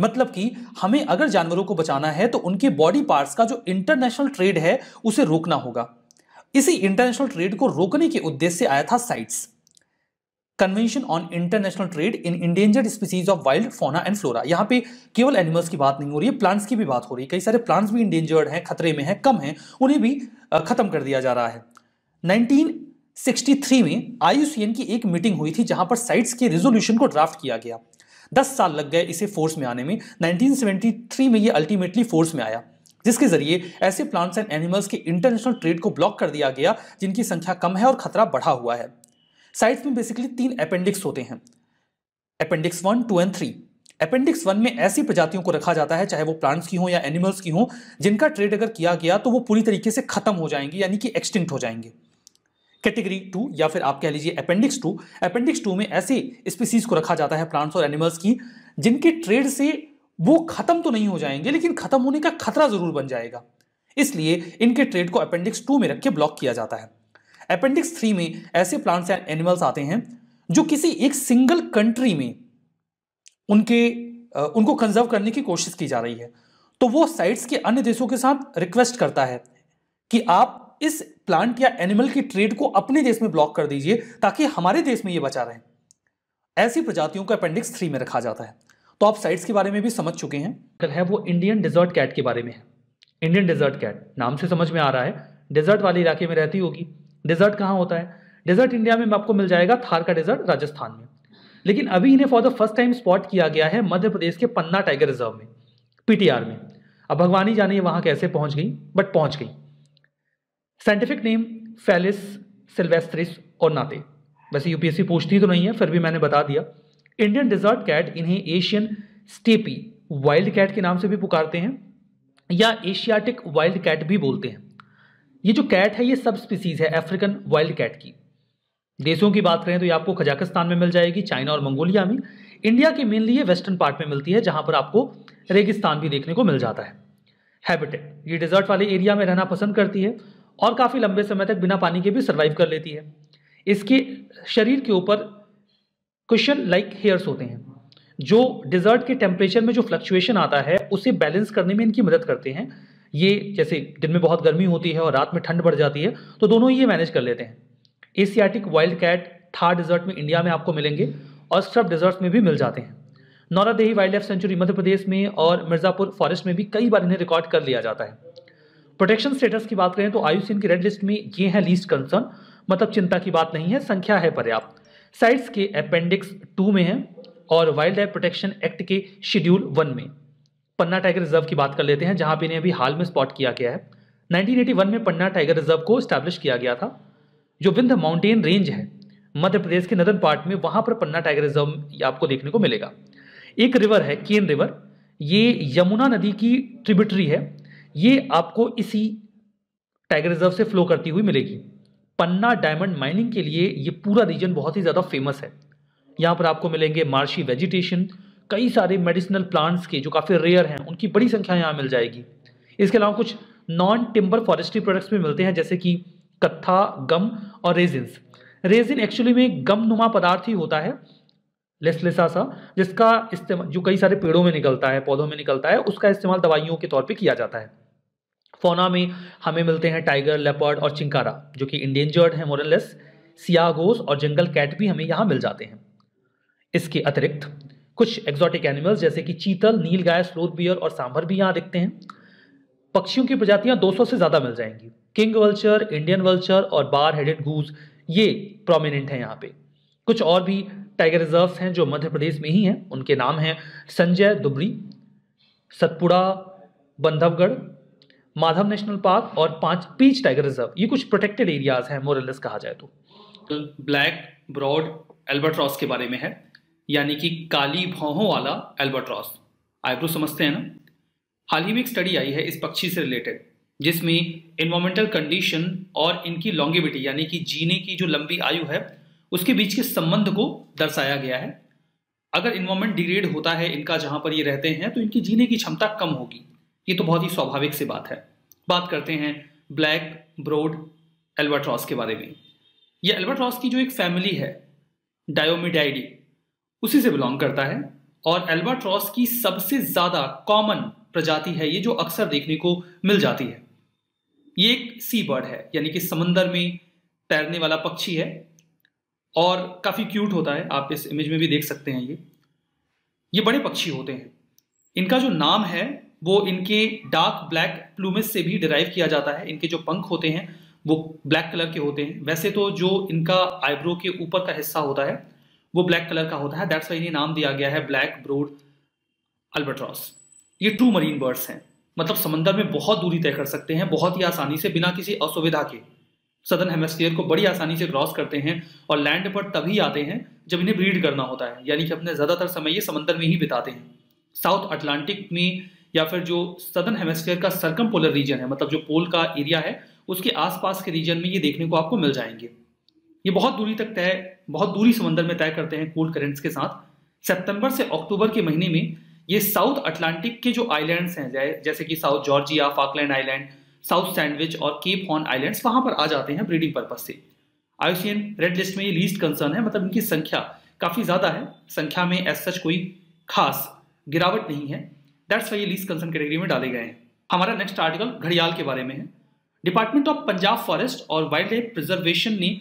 मतलब कि हमें अगर जानवरों को बचाना है तो उनके बॉडी पार्ट्स का जो इंटरनेशनल ट्रेड है उसे रोकना होगा इसी इंटरनेशनल ट्रेड को रोकने के उद्देश्य से आया था CITES convention on international trade in endangered species of wild fauna and flora यहाँ पे केवल एनिमल्स की बात नहीं हो रही है प्लांट्स की भी बात हो रही है कई सारे प्लांट्स भी इंडेंजर्ड हैं खतरे में हैं कम हैं उन्हें भी खत्म कर दिया जा रहा है 1963 में आईयूसीएन की एक मीटिंग हुई थी जहां पर साइट्स के रेजोल्यूशन को ड्राफ्ट किया गया दस साल लग गए इसे फोर्स में आने में 1973 में ये अल्टीमेटली फोर्स में आया जिसके जरिए ऐसे प्लांट्स एंड एनिमल्स के इंटरनेशनल ट्रेड को ब्लॉक कर दिया गया जिनकी संख्या कम है और खतरा बढ़ा हुआ है साइड्स में बेसिकली तीन अपेंडिक्स होते हैं appendix one two and three appendix one में ऐसी प्रजातियों को रखा जाता है चाहे वो प्लांट्स की हों या एनिमल्स की हों जिनका ट्रेड अगर किया गया तो वो पूरी तरीके से खत्म हो जाएंगे यानी कि एक्सटिंक्ट हो जाएंगे कैटेगरी टू या फिर आप कह लीजिए अपेंडिक्स टू अपेंडिक्स टू में ऐसे स्पीसीज को रखा जाता है प्लांट्स और एनिमल्स की जिनके ट्रेड से वो खत्म तो नहीं हो जाएंगे लेकिन खत्म होने का खतरा जरूर बन जाएगा इसलिए इनके ट्रेड को अपेंडिक्स टू में रख के ब्लॉक किया जाता है अपेंडिक्स थ्री में ऐसे प्लांट्स एंड एनिमल्स आते हैं जो किसी एक सिंगल कंट्री में उनके उनको कंजर्व करने की कोशिश की जा रही है तो वो साइट्स के अन्य देशों के साथ रिक्वेस्ट करता है कि आप इस प्लांट या एनिमल की ट्रेड को अपने देश में ब्लॉक कर दीजिए ताकि हमारे देश में ये बचा रहे ऐसी प्रजातियों को अपेंडिक्स थ्री में रखा जाता है तो आप साइट्स के बारे में भी समझ चुके हैं कल है वो इंडियन डेजर्ट कैट के बारे में है इंडियन डेजर्ट कैट नाम से समझ में आ रहा है डेजर्ट वाले इलाके में रहती होगी डेजर्ट कहाँ होता है डेजर्ट इंडिया में आपको मिल जाएगा थार का डेजर्ट राजस्थान में लेकिन अभी इन्हें for the first time spot किया गया है मध्य प्रदेश के पन्ना टाइगर रिजर्व में पीटीआर में अब भगवानी जाने वहां कैसे पहुंच गई बट पहुंच गई साइंटिफिक नेम फेलिस सिल्वेस्ट्रिस और नाते वैसे यूपीएससी पूछती तो नहीं है फिर भी मैंने बता दिया इंडियन डिजर्ट कैट इन्हें एशियन स्टेपी वाइल्ड कैट के नाम से भी पुकारते हैं या एशियाटिक वाइल्ड कैट भी बोलते हैं ये जो कैट है ये सब स्पीसीज़ है अफ्रीकन वाइल्ड कैट की देशों की बात करें तो ये आपको कजाकिस्तान में मिल जाएगी चाइना और मंगोलिया में इंडिया की मेनली ये वेस्टर्न पार्ट में मिलती है जहां पर आपको रेगिस्तान भी देखने को मिल जाता है हैबिटेट ये डिजर्ट वाले एरिया में रहना पसंद करती है और काफ़ी लंबे समय तक बिना पानी के भी सर्वाइव कर लेती है इसके शरीर के ऊपर क्वेश्चन लाइक हेयर्स होते हैं जो डिजर्ट के टेम्परेचर में जो फ्लक्चुएशन आता है उसे बैलेंस करने में इनकी मदद करते हैं ये जैसे दिन में बहुत गर्मी होती है और रात में ठंड बढ़ जाती है तो दोनों ही ये मैनेज कर लेते हैं Asiatic wild cat Thar desert में इंडिया में आपको मिलेंगे और सब डिजर्ट में भी मिल जाते हैं Nauradehi wild life sanctuary Madhya Pradesh में और मिर्ज़ापुर फॉरेस्ट में भी कई बार इन्हें रिकॉर्ड कर लिया जाता है प्रोटेक्शन स्टेटस की बात करें तो आयुषीन की रेड लिस्ट में ये है लीस्ट कंसर्न मतलब चिंता की बात नहीं है संख्या है पर्याप्त साइट्स के अपेंडिक्स टू में है और वाइल्ड लाइफ प्रोटेक्शन एक्ट के शेड्यूल वन में पन्ना टाइगर रिजर्व की बात कर लेते हैं जहां पे इन्हें अभी हाल में स्पॉट किया गया है 1981 में पन्ना टाइगर रिजर्व को स्टैब्लिश किया गया था जो विंध माउंटेन रेंज है मध्य प्रदेश के नदन पार्ट में वहां पर पन्ना टाइगर रिजर्व आपको देखने को मिलेगा एक रिवर है केन रिवर ये यमुना नदी की ट्रिब्यूटरी है ये आपको इसी टाइगर रिजर्व से फ्लो करती हुई मिलेगी पन्ना डायमंड माइनिंग के लिए ये पूरा रीजन बहुत ही ज़्यादा फेमस है यहाँ पर आपको मिलेंगे मार्शी वेजिटेशन कई सारे मेडिसिनल प्लांट्स के जो काफ़ी रेयर हैं उनकी बड़ी संख्या यहाँ मिल जाएगी इसके अलावा कुछ नॉन टिम्बर फॉरेस्ट्री प्रोडक्ट्स भी मिलते हैं जैसे कि कत्था गम और रेजिन्स रेजिन एक्चुअली में गम नुमा पदार्थ ही होता है लेसलेसा सा जिसका इस्तेमाल जो कई सारे पेड़ों में निकलता है पौधों में निकलता है उसका इस्तेमाल दवाइयों के तौर पे किया जाता है फोना में हमें मिलते हैं टाइगर लेपर्ड और चिंकारा जो कि इंडेंजर्ड है मोरलेस सियागोस और जंगल कैट भी हमें यहाँ मिल जाते हैं इसके अतिरिक्त कुछ एक्जॉटिक एनिमल्स जैसे कि चीतल नील गाय स्लोथ बियर और सांभर भी यहाँ दिखते हैं पक्षियों की प्रजातियाँ 200 से ज़्यादा मिल जाएंगी किंग वल्चर इंडियन वल्चर और बार हेडेड गूज ये प्रोमिनेंट हैं यहाँ पे कुछ और भी टाइगर रिजर्व्स हैं जो मध्य प्रदेश में ही हैं उनके नाम हैं संजय दुबरी सतपुड़ा बंधवगढ़ माधव नेशनल पार्क और पांच पीच टाइगर रिजर्व ये कुछ प्रोटेक्टेड एरियाज हैं मोरलेस कहा जाए तो ब्लैक ब्रॉड एल्बर्ट्रॉस के बारे में है यानी कि काली भौहों वाला एल्बाट्रॉस आईब्रो समझते हैं ना हाल ही में एक स्टडी आई है इस पक्षी से रिलेटेड जिसमें इन्वामेंटल कंडीशन और इनकी लॉन्गिविटी यानी कि जीने की जो लंबी आयु है उसके बीच के संबंध को दर्शाया गया है अगर इन्वामेंट डिग्रेड होता है इनका जहां पर ये रहते हैं तो इनकी जीने की क्षमता कम होगी ये तो बहुत ही स्वाभाविक सी बात है बात करते हैं ब्लैक ब्रोड एल्बाट्रॉस के बारे में यह एल्बाट्रॉस की जो एक फैमिली है डायोमिडाइडी उसी से बिलोंग करता है और एल्बाट्रॉस की सबसे ज्यादा कॉमन प्रजाति है ये जो अक्सर देखने को मिल जाती है ये एक सी बर्ड है यानी कि समंदर में तैरने वाला पक्षी है और काफ़ी क्यूट होता है आप इस इमेज में भी देख सकते हैं ये ये बड़े पक्षी होते हैं इनका जो नाम है वो इनके डार्क ब्लैक प्लूमेज से भी डिराइव किया जाता है इनके जो पंख होते हैं वो ब्लैक कलर के होते हैं वैसे तो जो इनका आईब्रो के ऊपर का हिस्सा होता है वो ब्लैक कलर का होता है दैट्स वाई इन्हें नाम दिया गया है ब्लैक ब्रोड अल्बर्ट्रॉस ये टू मरीन बर्ड्स हैं मतलब समंदर में बहुत दूरी तय कर सकते हैं बहुत ही आसानी से बिना किसी असुविधा के सदर्न हेमेस्फीयर को बड़ी आसानी से क्रॉस करते हैं और लैंड पर तभी आते हैं जब इन्हें ब्रीड करना होता है यानी कि अपने ज़्यादातर समय ये समंदर में ही बिताते हैं साउथ अटलांटिक में या फिर जो सदर्न हेमेस्फीयर का सरकम पोलर रीजन है मतलब जो पोल का एरिया है उसके आसपास के रीजन में ये देखने को आपको मिल जाएंगे ये बहुत दूरी तक तय बहुत दूरी समंदर में तय करते हैं कोल्ड करेंट्स के साथ सितंबर से अक्टूबर के महीने में ये साउथ अटलांटिक के जो आइलैंड्स हैं जैसे कि South Georgia Falkland Island South Sandwich और केप हॉर्न आइलैंड्स वहां पर आ जाते हैं ब्रीडिंग पर्पज से आयुषियन रेड लिस्ट में ये लीस्ट कंसर्न है मतलब इनकी संख्या काफ़ी ज़्यादा है संख्या में एज सच कोई खास गिरावट नहीं है दैट्स वाई ये लीस्ट कंसर्न कैटेगरी में डाले गए हैं हमारा नेक्स्ट आर्टिकल घड़ियाल के बारे में है डिपार्टमेंट ऑफ पंजाब फॉरेस्ट और वाइल्ड लाइफ प्रिजर्वेशन ने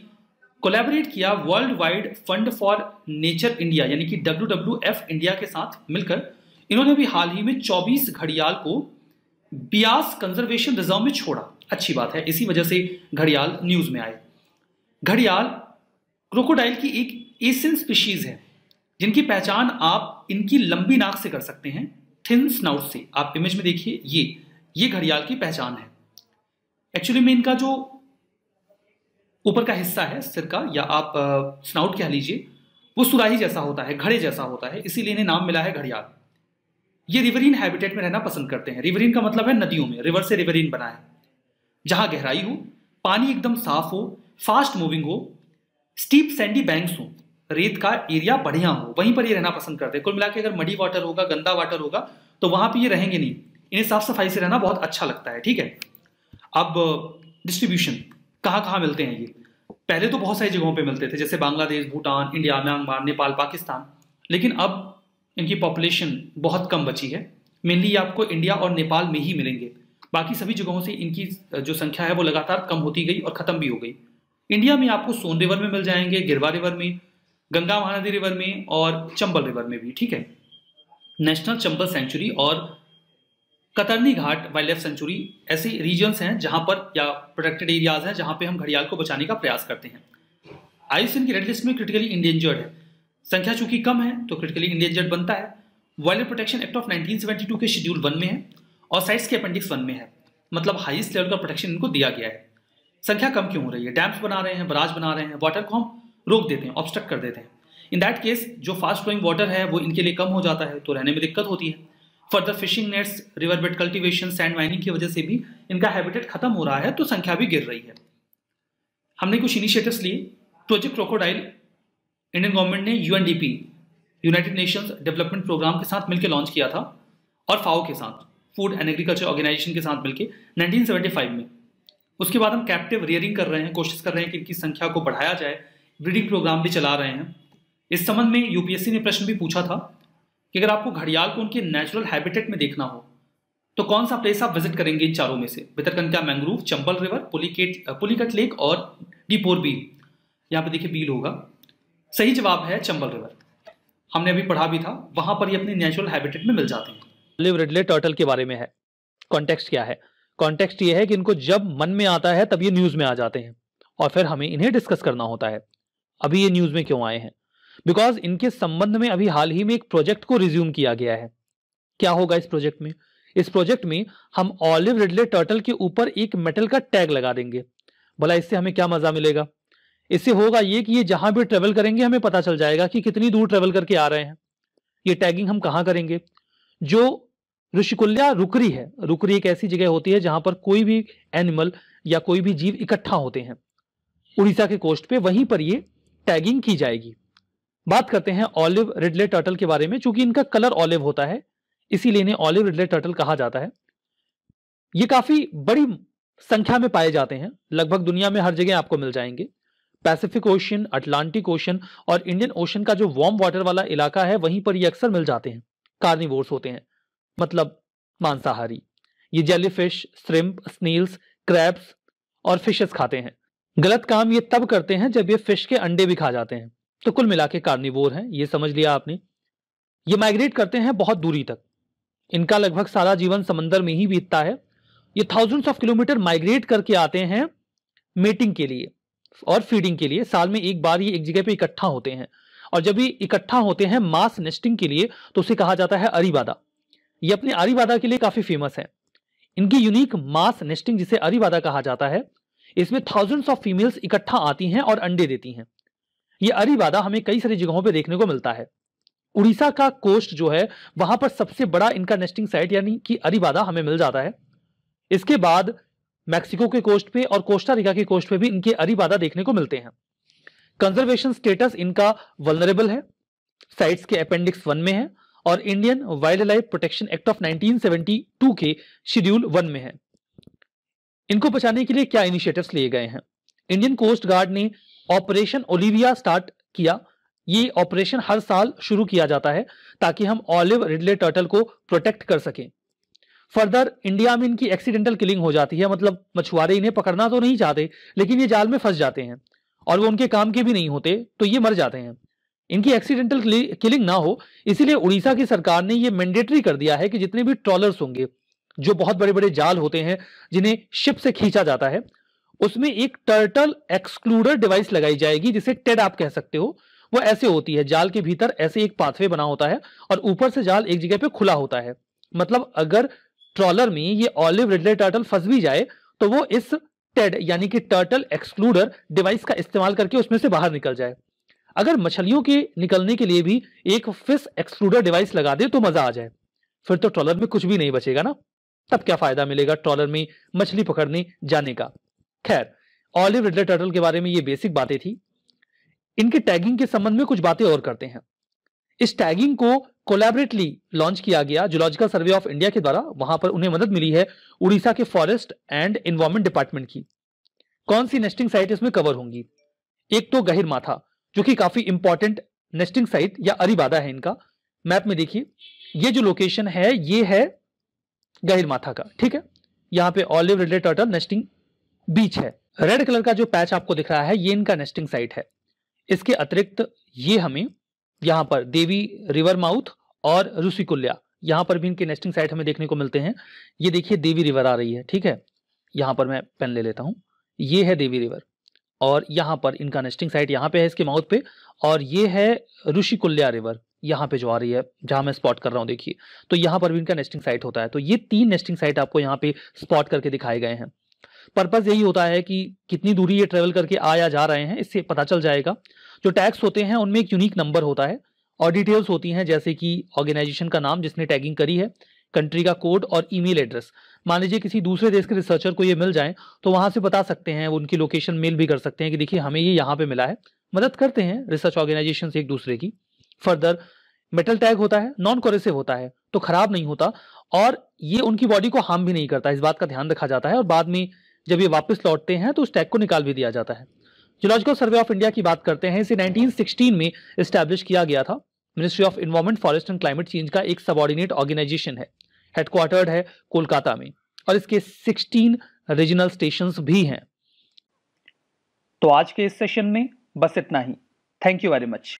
कोलैबोरेट किया World Wide Fund for Nature India यानी कि डब्ल्यू इंडिया के साथ मिलकर इन्होंने भी हाल ही में 24 घड़ियाल को बियास कंजर्वेशन रिजर्व में छोड़ा अच्छी बात है इसी वजह से घड़ियाल न्यूज में आए घड़ियाल क्रोकोडाइल की एक एशियन स्पीशीज है जिनकी पहचान आप इनकी लंबी नाक से कर सकते हैं थिन स्नाउट से आप इमेज में देखिए ये ये घड़ियाल की पहचान है एक्चुअली में इनका जो ऊपर का हिस्सा है सिर का या आप स्नाउट कह लीजिए वो सुराही जैसा होता है घड़े जैसा होता है इसीलिए इन्हें नाम मिला है घड़ियाल ये रिवरीन हैबिटेट में रहना पसंद करते हैं रिवरीन का मतलब है नदियों में रिवर से रिवरीन बना है जहाँ गहराई हो पानी एकदम साफ हो फास्ट मूविंग हो स्टीप सैंडी बैंक्स हो रेत का एरिया बढ़िया हो वहीं पर ये रहना पसंद करते हैं कुल मिला के अगर मडी वाटर होगा गंदा वाटर होगा तो वहाँ पर ये रहेंगे नहीं इन्हें साफ सफाई से रहना बहुत अच्छा लगता है ठीक है अब डिस्ट्रीब्यूशन कहाँ कहाँ मिलते हैं ये पहले तो बहुत सारी जगहों पे मिलते थे जैसे बांग्लादेश भूटान इंडिया म्यांमार नेपाल पाकिस्तान लेकिन अब इनकी पॉपुलेशन बहुत कम बची है मेनली ये आपको इंडिया और नेपाल में ही मिलेंगे बाकी सभी जगहों से इनकी जो संख्या है वो लगातार कम होती गई और ख़त्म भी हो गई इंडिया में आपको सोन रिवर में मिल जाएंगे गिरवा रिवर में गंगा महानदी रिवर में और चंबल रिवर में भी ठीक है नेशनल चंबल सेंचुरी और Katarni Ghat wild life sanctuary ऐसे रीजन्स हैं जहां पर या प्रोटेक्टेड एरियाज हैं जहां पे हम घड़ियाल को बचाने का प्रयास करते हैं आयुष की रेड लिस्ट में क्रिटिकली इंडेंजर्ड है संख्या चूंकि कम है तो क्रिटिकली इंडेंजर्ड बनता है wild life protection act of 1972 के शेड्यूल वन में है और साइट्स के अपेंडिक्स वन में है मतलब हाइस्ट लेवल का प्रोटेक्शन इनको दिया गया है संख्या कम क्यों हो रही है डैम्स बना रहे हैं बराज बना रहे हैं वाटर को हम रोक देते हैं ऑब्स्ट्रक्ट कर देते हैं इन दैट केस जो फास्ट फ्लोइंग वाटर है वो इनके लिए कम हो जाता है तो रहने में दिक्कत होती है further fishing nets river bed cultivation sand mining की वजह से भी इनका हैबिटेट खत्म हो रहा है तो संख्या भी गिर रही है हमने कुछ इनिशिएटिव्स लिए प्रोजेक्ट क्रोकोडाइल इंडियन गवर्नमेंट ने UNDP United Nations development programme के साथ मिलकर लॉन्च किया था और फाओ के साथ फूड एंड एग्रीकल्चर ऑर्गेनाइजेशन के साथ मिलकर नाइनटीन में उसके बाद हम कैप्टिव रियरिंग कर रहे हैं कोशिश कर रहे हैं कि इनकी संख्या को बढ़ाया जाए ब्रीडिंग प्रोग्राम भी चला रहे हैं इस संबंध में यूपीएससी ने प्रश्न भी पूछा था कि अगर आपको घड़ियाल को उनके नेचुरल हैबिटेट में देखना हो तो कौन सा प्लेस आप विजिट करेंगे इन चारों में से Bhitarkanika mangrove Chambal river Pulicat Pulicat lake और डीपोर बील यहाँ पे देखिए बील होगा सही जवाब है चंबल रिवर हमने अभी पढ़ा भी था वहां पर ये अपने नेचुरल हैबिटेट में मिल जाते हैं लिव रिडले टर्टल के बारे में है कॉन्टेक्स्ट क्या है कॉन्टेक्स्ट ये है कि इनको जब मन में आता है तब ये न्यूज में आ जाते हैं और फिर हमें इन्हें डिस्कस करना होता है अभी ये न्यूज में क्यों आए हैं बिकॉज इनके संबंध में अभी हाल ही में एक प्रोजेक्ट को रिज्यूम किया गया है क्या होगा इस प्रोजेक्ट में इस प्रोजेक्ट में हम ऑलिव रिडले टर्टल के ऊपर एक मेटल का टैग लगा देंगे भला इससे हमें क्या मजा मिलेगा इससे होगा ये कि ये जहां भी ट्रेवल करेंगे हमें पता चल जाएगा कि कितनी दूर ट्रेवल करके आ रहे हैं ये टैगिंग हम कहाँ करेंगे जो ऋषिकुल्या रुकरी है रुकरी एक ऐसी जगह होती है जहां पर कोई भी एनिमल या कोई भी जीव इकट्ठा होते हैं उड़ीसा के कोस्ट पे वहीं पर ये टैगिंग की जाएगी बात करते हैं ऑलिव रिडले टर्टल के बारे में चूंकि इनका कलर ऑलिव होता है इसीलिए इन्हें ऑलिव रिडले टर्टल कहा जाता है ये काफी बड़ी संख्या में पाए जाते हैं लगभग दुनिया में हर जगह आपको मिल जाएंगे पैसिफिक ओशन अटलांटिक ओशन और इंडियन ओशन का जो वार्म वाटर वाला इलाका है वहीं पर ये अक्सर मिल जाते हैं कार्निवोर्स होते हैं मतलब मांसाहारी ये जेलीफिश श्रिम्प स्नील्स क्रैप्स और फिशेस खाते हैं गलत काम ये तब करते हैं जब ये फिश के अंडे भी खा जाते हैं तो कुल मिला के कार्निवोर हैं ये समझ लिया आपने ये माइग्रेट करते हैं बहुत दूरी तक इनका लगभग सारा जीवन समंदर में ही बीतता है ये थाउजेंड्स ऑफ किलोमीटर माइग्रेट करके आते हैं मेटिंग के लिए और फीडिंग के लिए साल में एक बार ये एक जगह पे इकट्ठा होते हैं और जब ये इकट्ठा होते हैं मास नेस्टिंग के लिए तो उसे कहा जाता है अरिबादा ये अपने अरिबादा के लिए काफी फेमस है इनकी यूनिक मास नेस्टिंग जिसे अरिबादा कहा जाता है इसमें थाउजेंड्स ऑफ फीमेल्स इकट्ठा आती हैं और अंडे देती हैं ये अरिवादा हमें कई सारी जगहों पर देखने को मिलता है उड़ीसा का कोस्ट जो है वहां पर सबसे बड़ा इनका नेस्टिंग साइट यानी कि अरिवादा हमें मिल जाता है इसके बाद मैक्सिको के कोस्ट पे और कोस्टारिका के कोस्ट पे भी इनके अरिवादा देखने को मिलते हैं कंजर्वेशन स्टेटस इनका वलनरेबल है साइट्स के अपेंडिक्स वन में है और Indian wild life protection act of 1972 के शेड्यूल वन में है इनको बचाने के लिए क्या इनिशिएटिव्स लिए गए हैं इंडियन कोस्ट गार्ड ने ऑपरेशन ओलिविया स्टार्ट किया ये ऑपरेशन हर साल शुरू किया जाता है ताकि हम ऑलिव रिडले टर्टल को प्रोटेक्ट कर सकें फर्दर इंडिया में इनकी एक्सीडेंटल किलिंग हो जाती है मतलब मछुआरे इन्हें पकड़ना तो नहीं चाहते लेकिन ये जाल में फंस जाते हैं और वो उनके काम के भी नहीं होते तो ये मर जाते हैं इनकी एक्सीडेंटल किलिंग ना हो इसीलिए उड़ीसा की सरकार ने ये मैंडेटरी कर दिया है कि जितने भी ट्रॉलर्स होंगे जो बहुत बड़े बड़े जाल होते हैं जिन्हें शिप से खींचा जाता है उसमें एक टर्टल एक्सक्लूडर डिवाइस लगाई जाएगी जिसे टेड आप कह सकते हो वो ऐसे होती है जाल के भीतर ऐसे एक पाथवे बना होता है और ऊपर से जाल एक जगह पे खुला होता है मतलब अगर ट्रॉलर में ये ऑलिव रिडले टर्टल फंस भी जाए तो वो इस टेड यानी कि टर्टल एक्सक्लूडर डिवाइस का इस्तेमाल करके उसमें से बाहर निकल जाए अगर मछलियों के निकलने के लिए भी एक फिश एक्सक्लूडर डिवाइस लगा दे तो मजा आ जाए फिर तो ट्रॉलर में कुछ भी नहीं बचेगा ना तब क्या फायदा मिलेगा ट्रॉलर में मछली पकड़ने जाने का खैर ऑलिव रिडलर टर्टल के बारे में ये बेसिक बातें थी इनके टैगिंग के संबंध में कुछ बातें और करते हैं इस टैगिंग को कोलैबोरेटली लॉन्च किया गया जुलॉजिकल सर्वे ऑफ इंडिया के द्वारा वहां पर उन्हें मदद मिली है उड़ीसा के फॉरेस्ट एंड एनवायरमेंट डिपार्टमेंट की कौन सी नेस्टिंग साइट इसमें कवर होंगी एक तो गहिर माथा जो कि काफी इंपॉर्टेंट नेस्टिंग साइट या अरिबादा है इनका मैप में देखिए ये जो लोकेशन है ये है गहिर माथा का ठीक है यहाँ पे olive ridley turtle nesting beach है रेड कलर का जो पैच आपको दिख रहा है ये इनका नेस्टिंग साइट है इसके अतिरिक्त ये हमें यहाँ पर देवी रिवर माउथ और ऋषिकुल्या यहाँ पर भी इनके नेस्टिंग साइट हमें देखने को मिलते हैं ये देखिए देवी रिवर आ रही है ठीक है यहाँ पर मैं पेन ले लेता हूँ ये है देवी रिवर और यहाँ पर इनका नेस्टिंग साइट यहाँ पे है इसके माउथ पे और ये है ऋषिकुल्या रिवर यहाँ पे जो आ रही है जहाँ मैं स्पॉट कर रहा हूँ देखिए तो यहाँ पर भी इनका नेस्टिंग साइट होता है तो ये तीन नेस्टिंग साइट आपको यहाँ पे स्पॉट करके दिखाए गए हैं पर्पज़ यही होता है कि कितनी दूरी ये ट्रेवल करके आया जा रहे हैं इससे पता चल जाएगा जो टैग्स होते हैं उनमें एक यूनिक नंबर होता है और डिटेल्स होती हैं जैसे कि ऑर्गेनाइजेशन का नाम जिसने टैगिंग करी है कंट्री का कोड और ईमेल एड्रेस मान लीजिए किसी दूसरे देश के रिसर्चर को ये मिल जाए तो वहाँ से बता सकते हैं उनकी लोकेशन मेल भी कर सकते हैं कि देखिए हमें ये यहाँ पे मिला है मदद करते हैं रिसर्च ऑर्गेनाइजेशन एक दूसरे की फर्दर मेटल टैग होता है नॉन कोरेसिव होता है तो खराब नहीं होता और ये उनकी बॉडी को हार्म भी नहीं करता इस बात का ध्यान रखा जाता है और बाद में जब ये वापस लौटते हैं तो उस टैग को निकाल भी दिया जाता है जियोलॉजिकल सर्वे ऑफ इंडिया की बात करते हैं इसे 1916 में इस्टेब्लिश किया गया था ministry of environment forest and climate change का एक सबॉर्डिनेट ऑर्गेनाइजेशन है हेडक्वार्टर्ड है कोलकाता में और इसके 16 रीजनल स्टेशन भी हैं तो आज के इस सेशन में बस इतना ही थैंक यू वेरी मच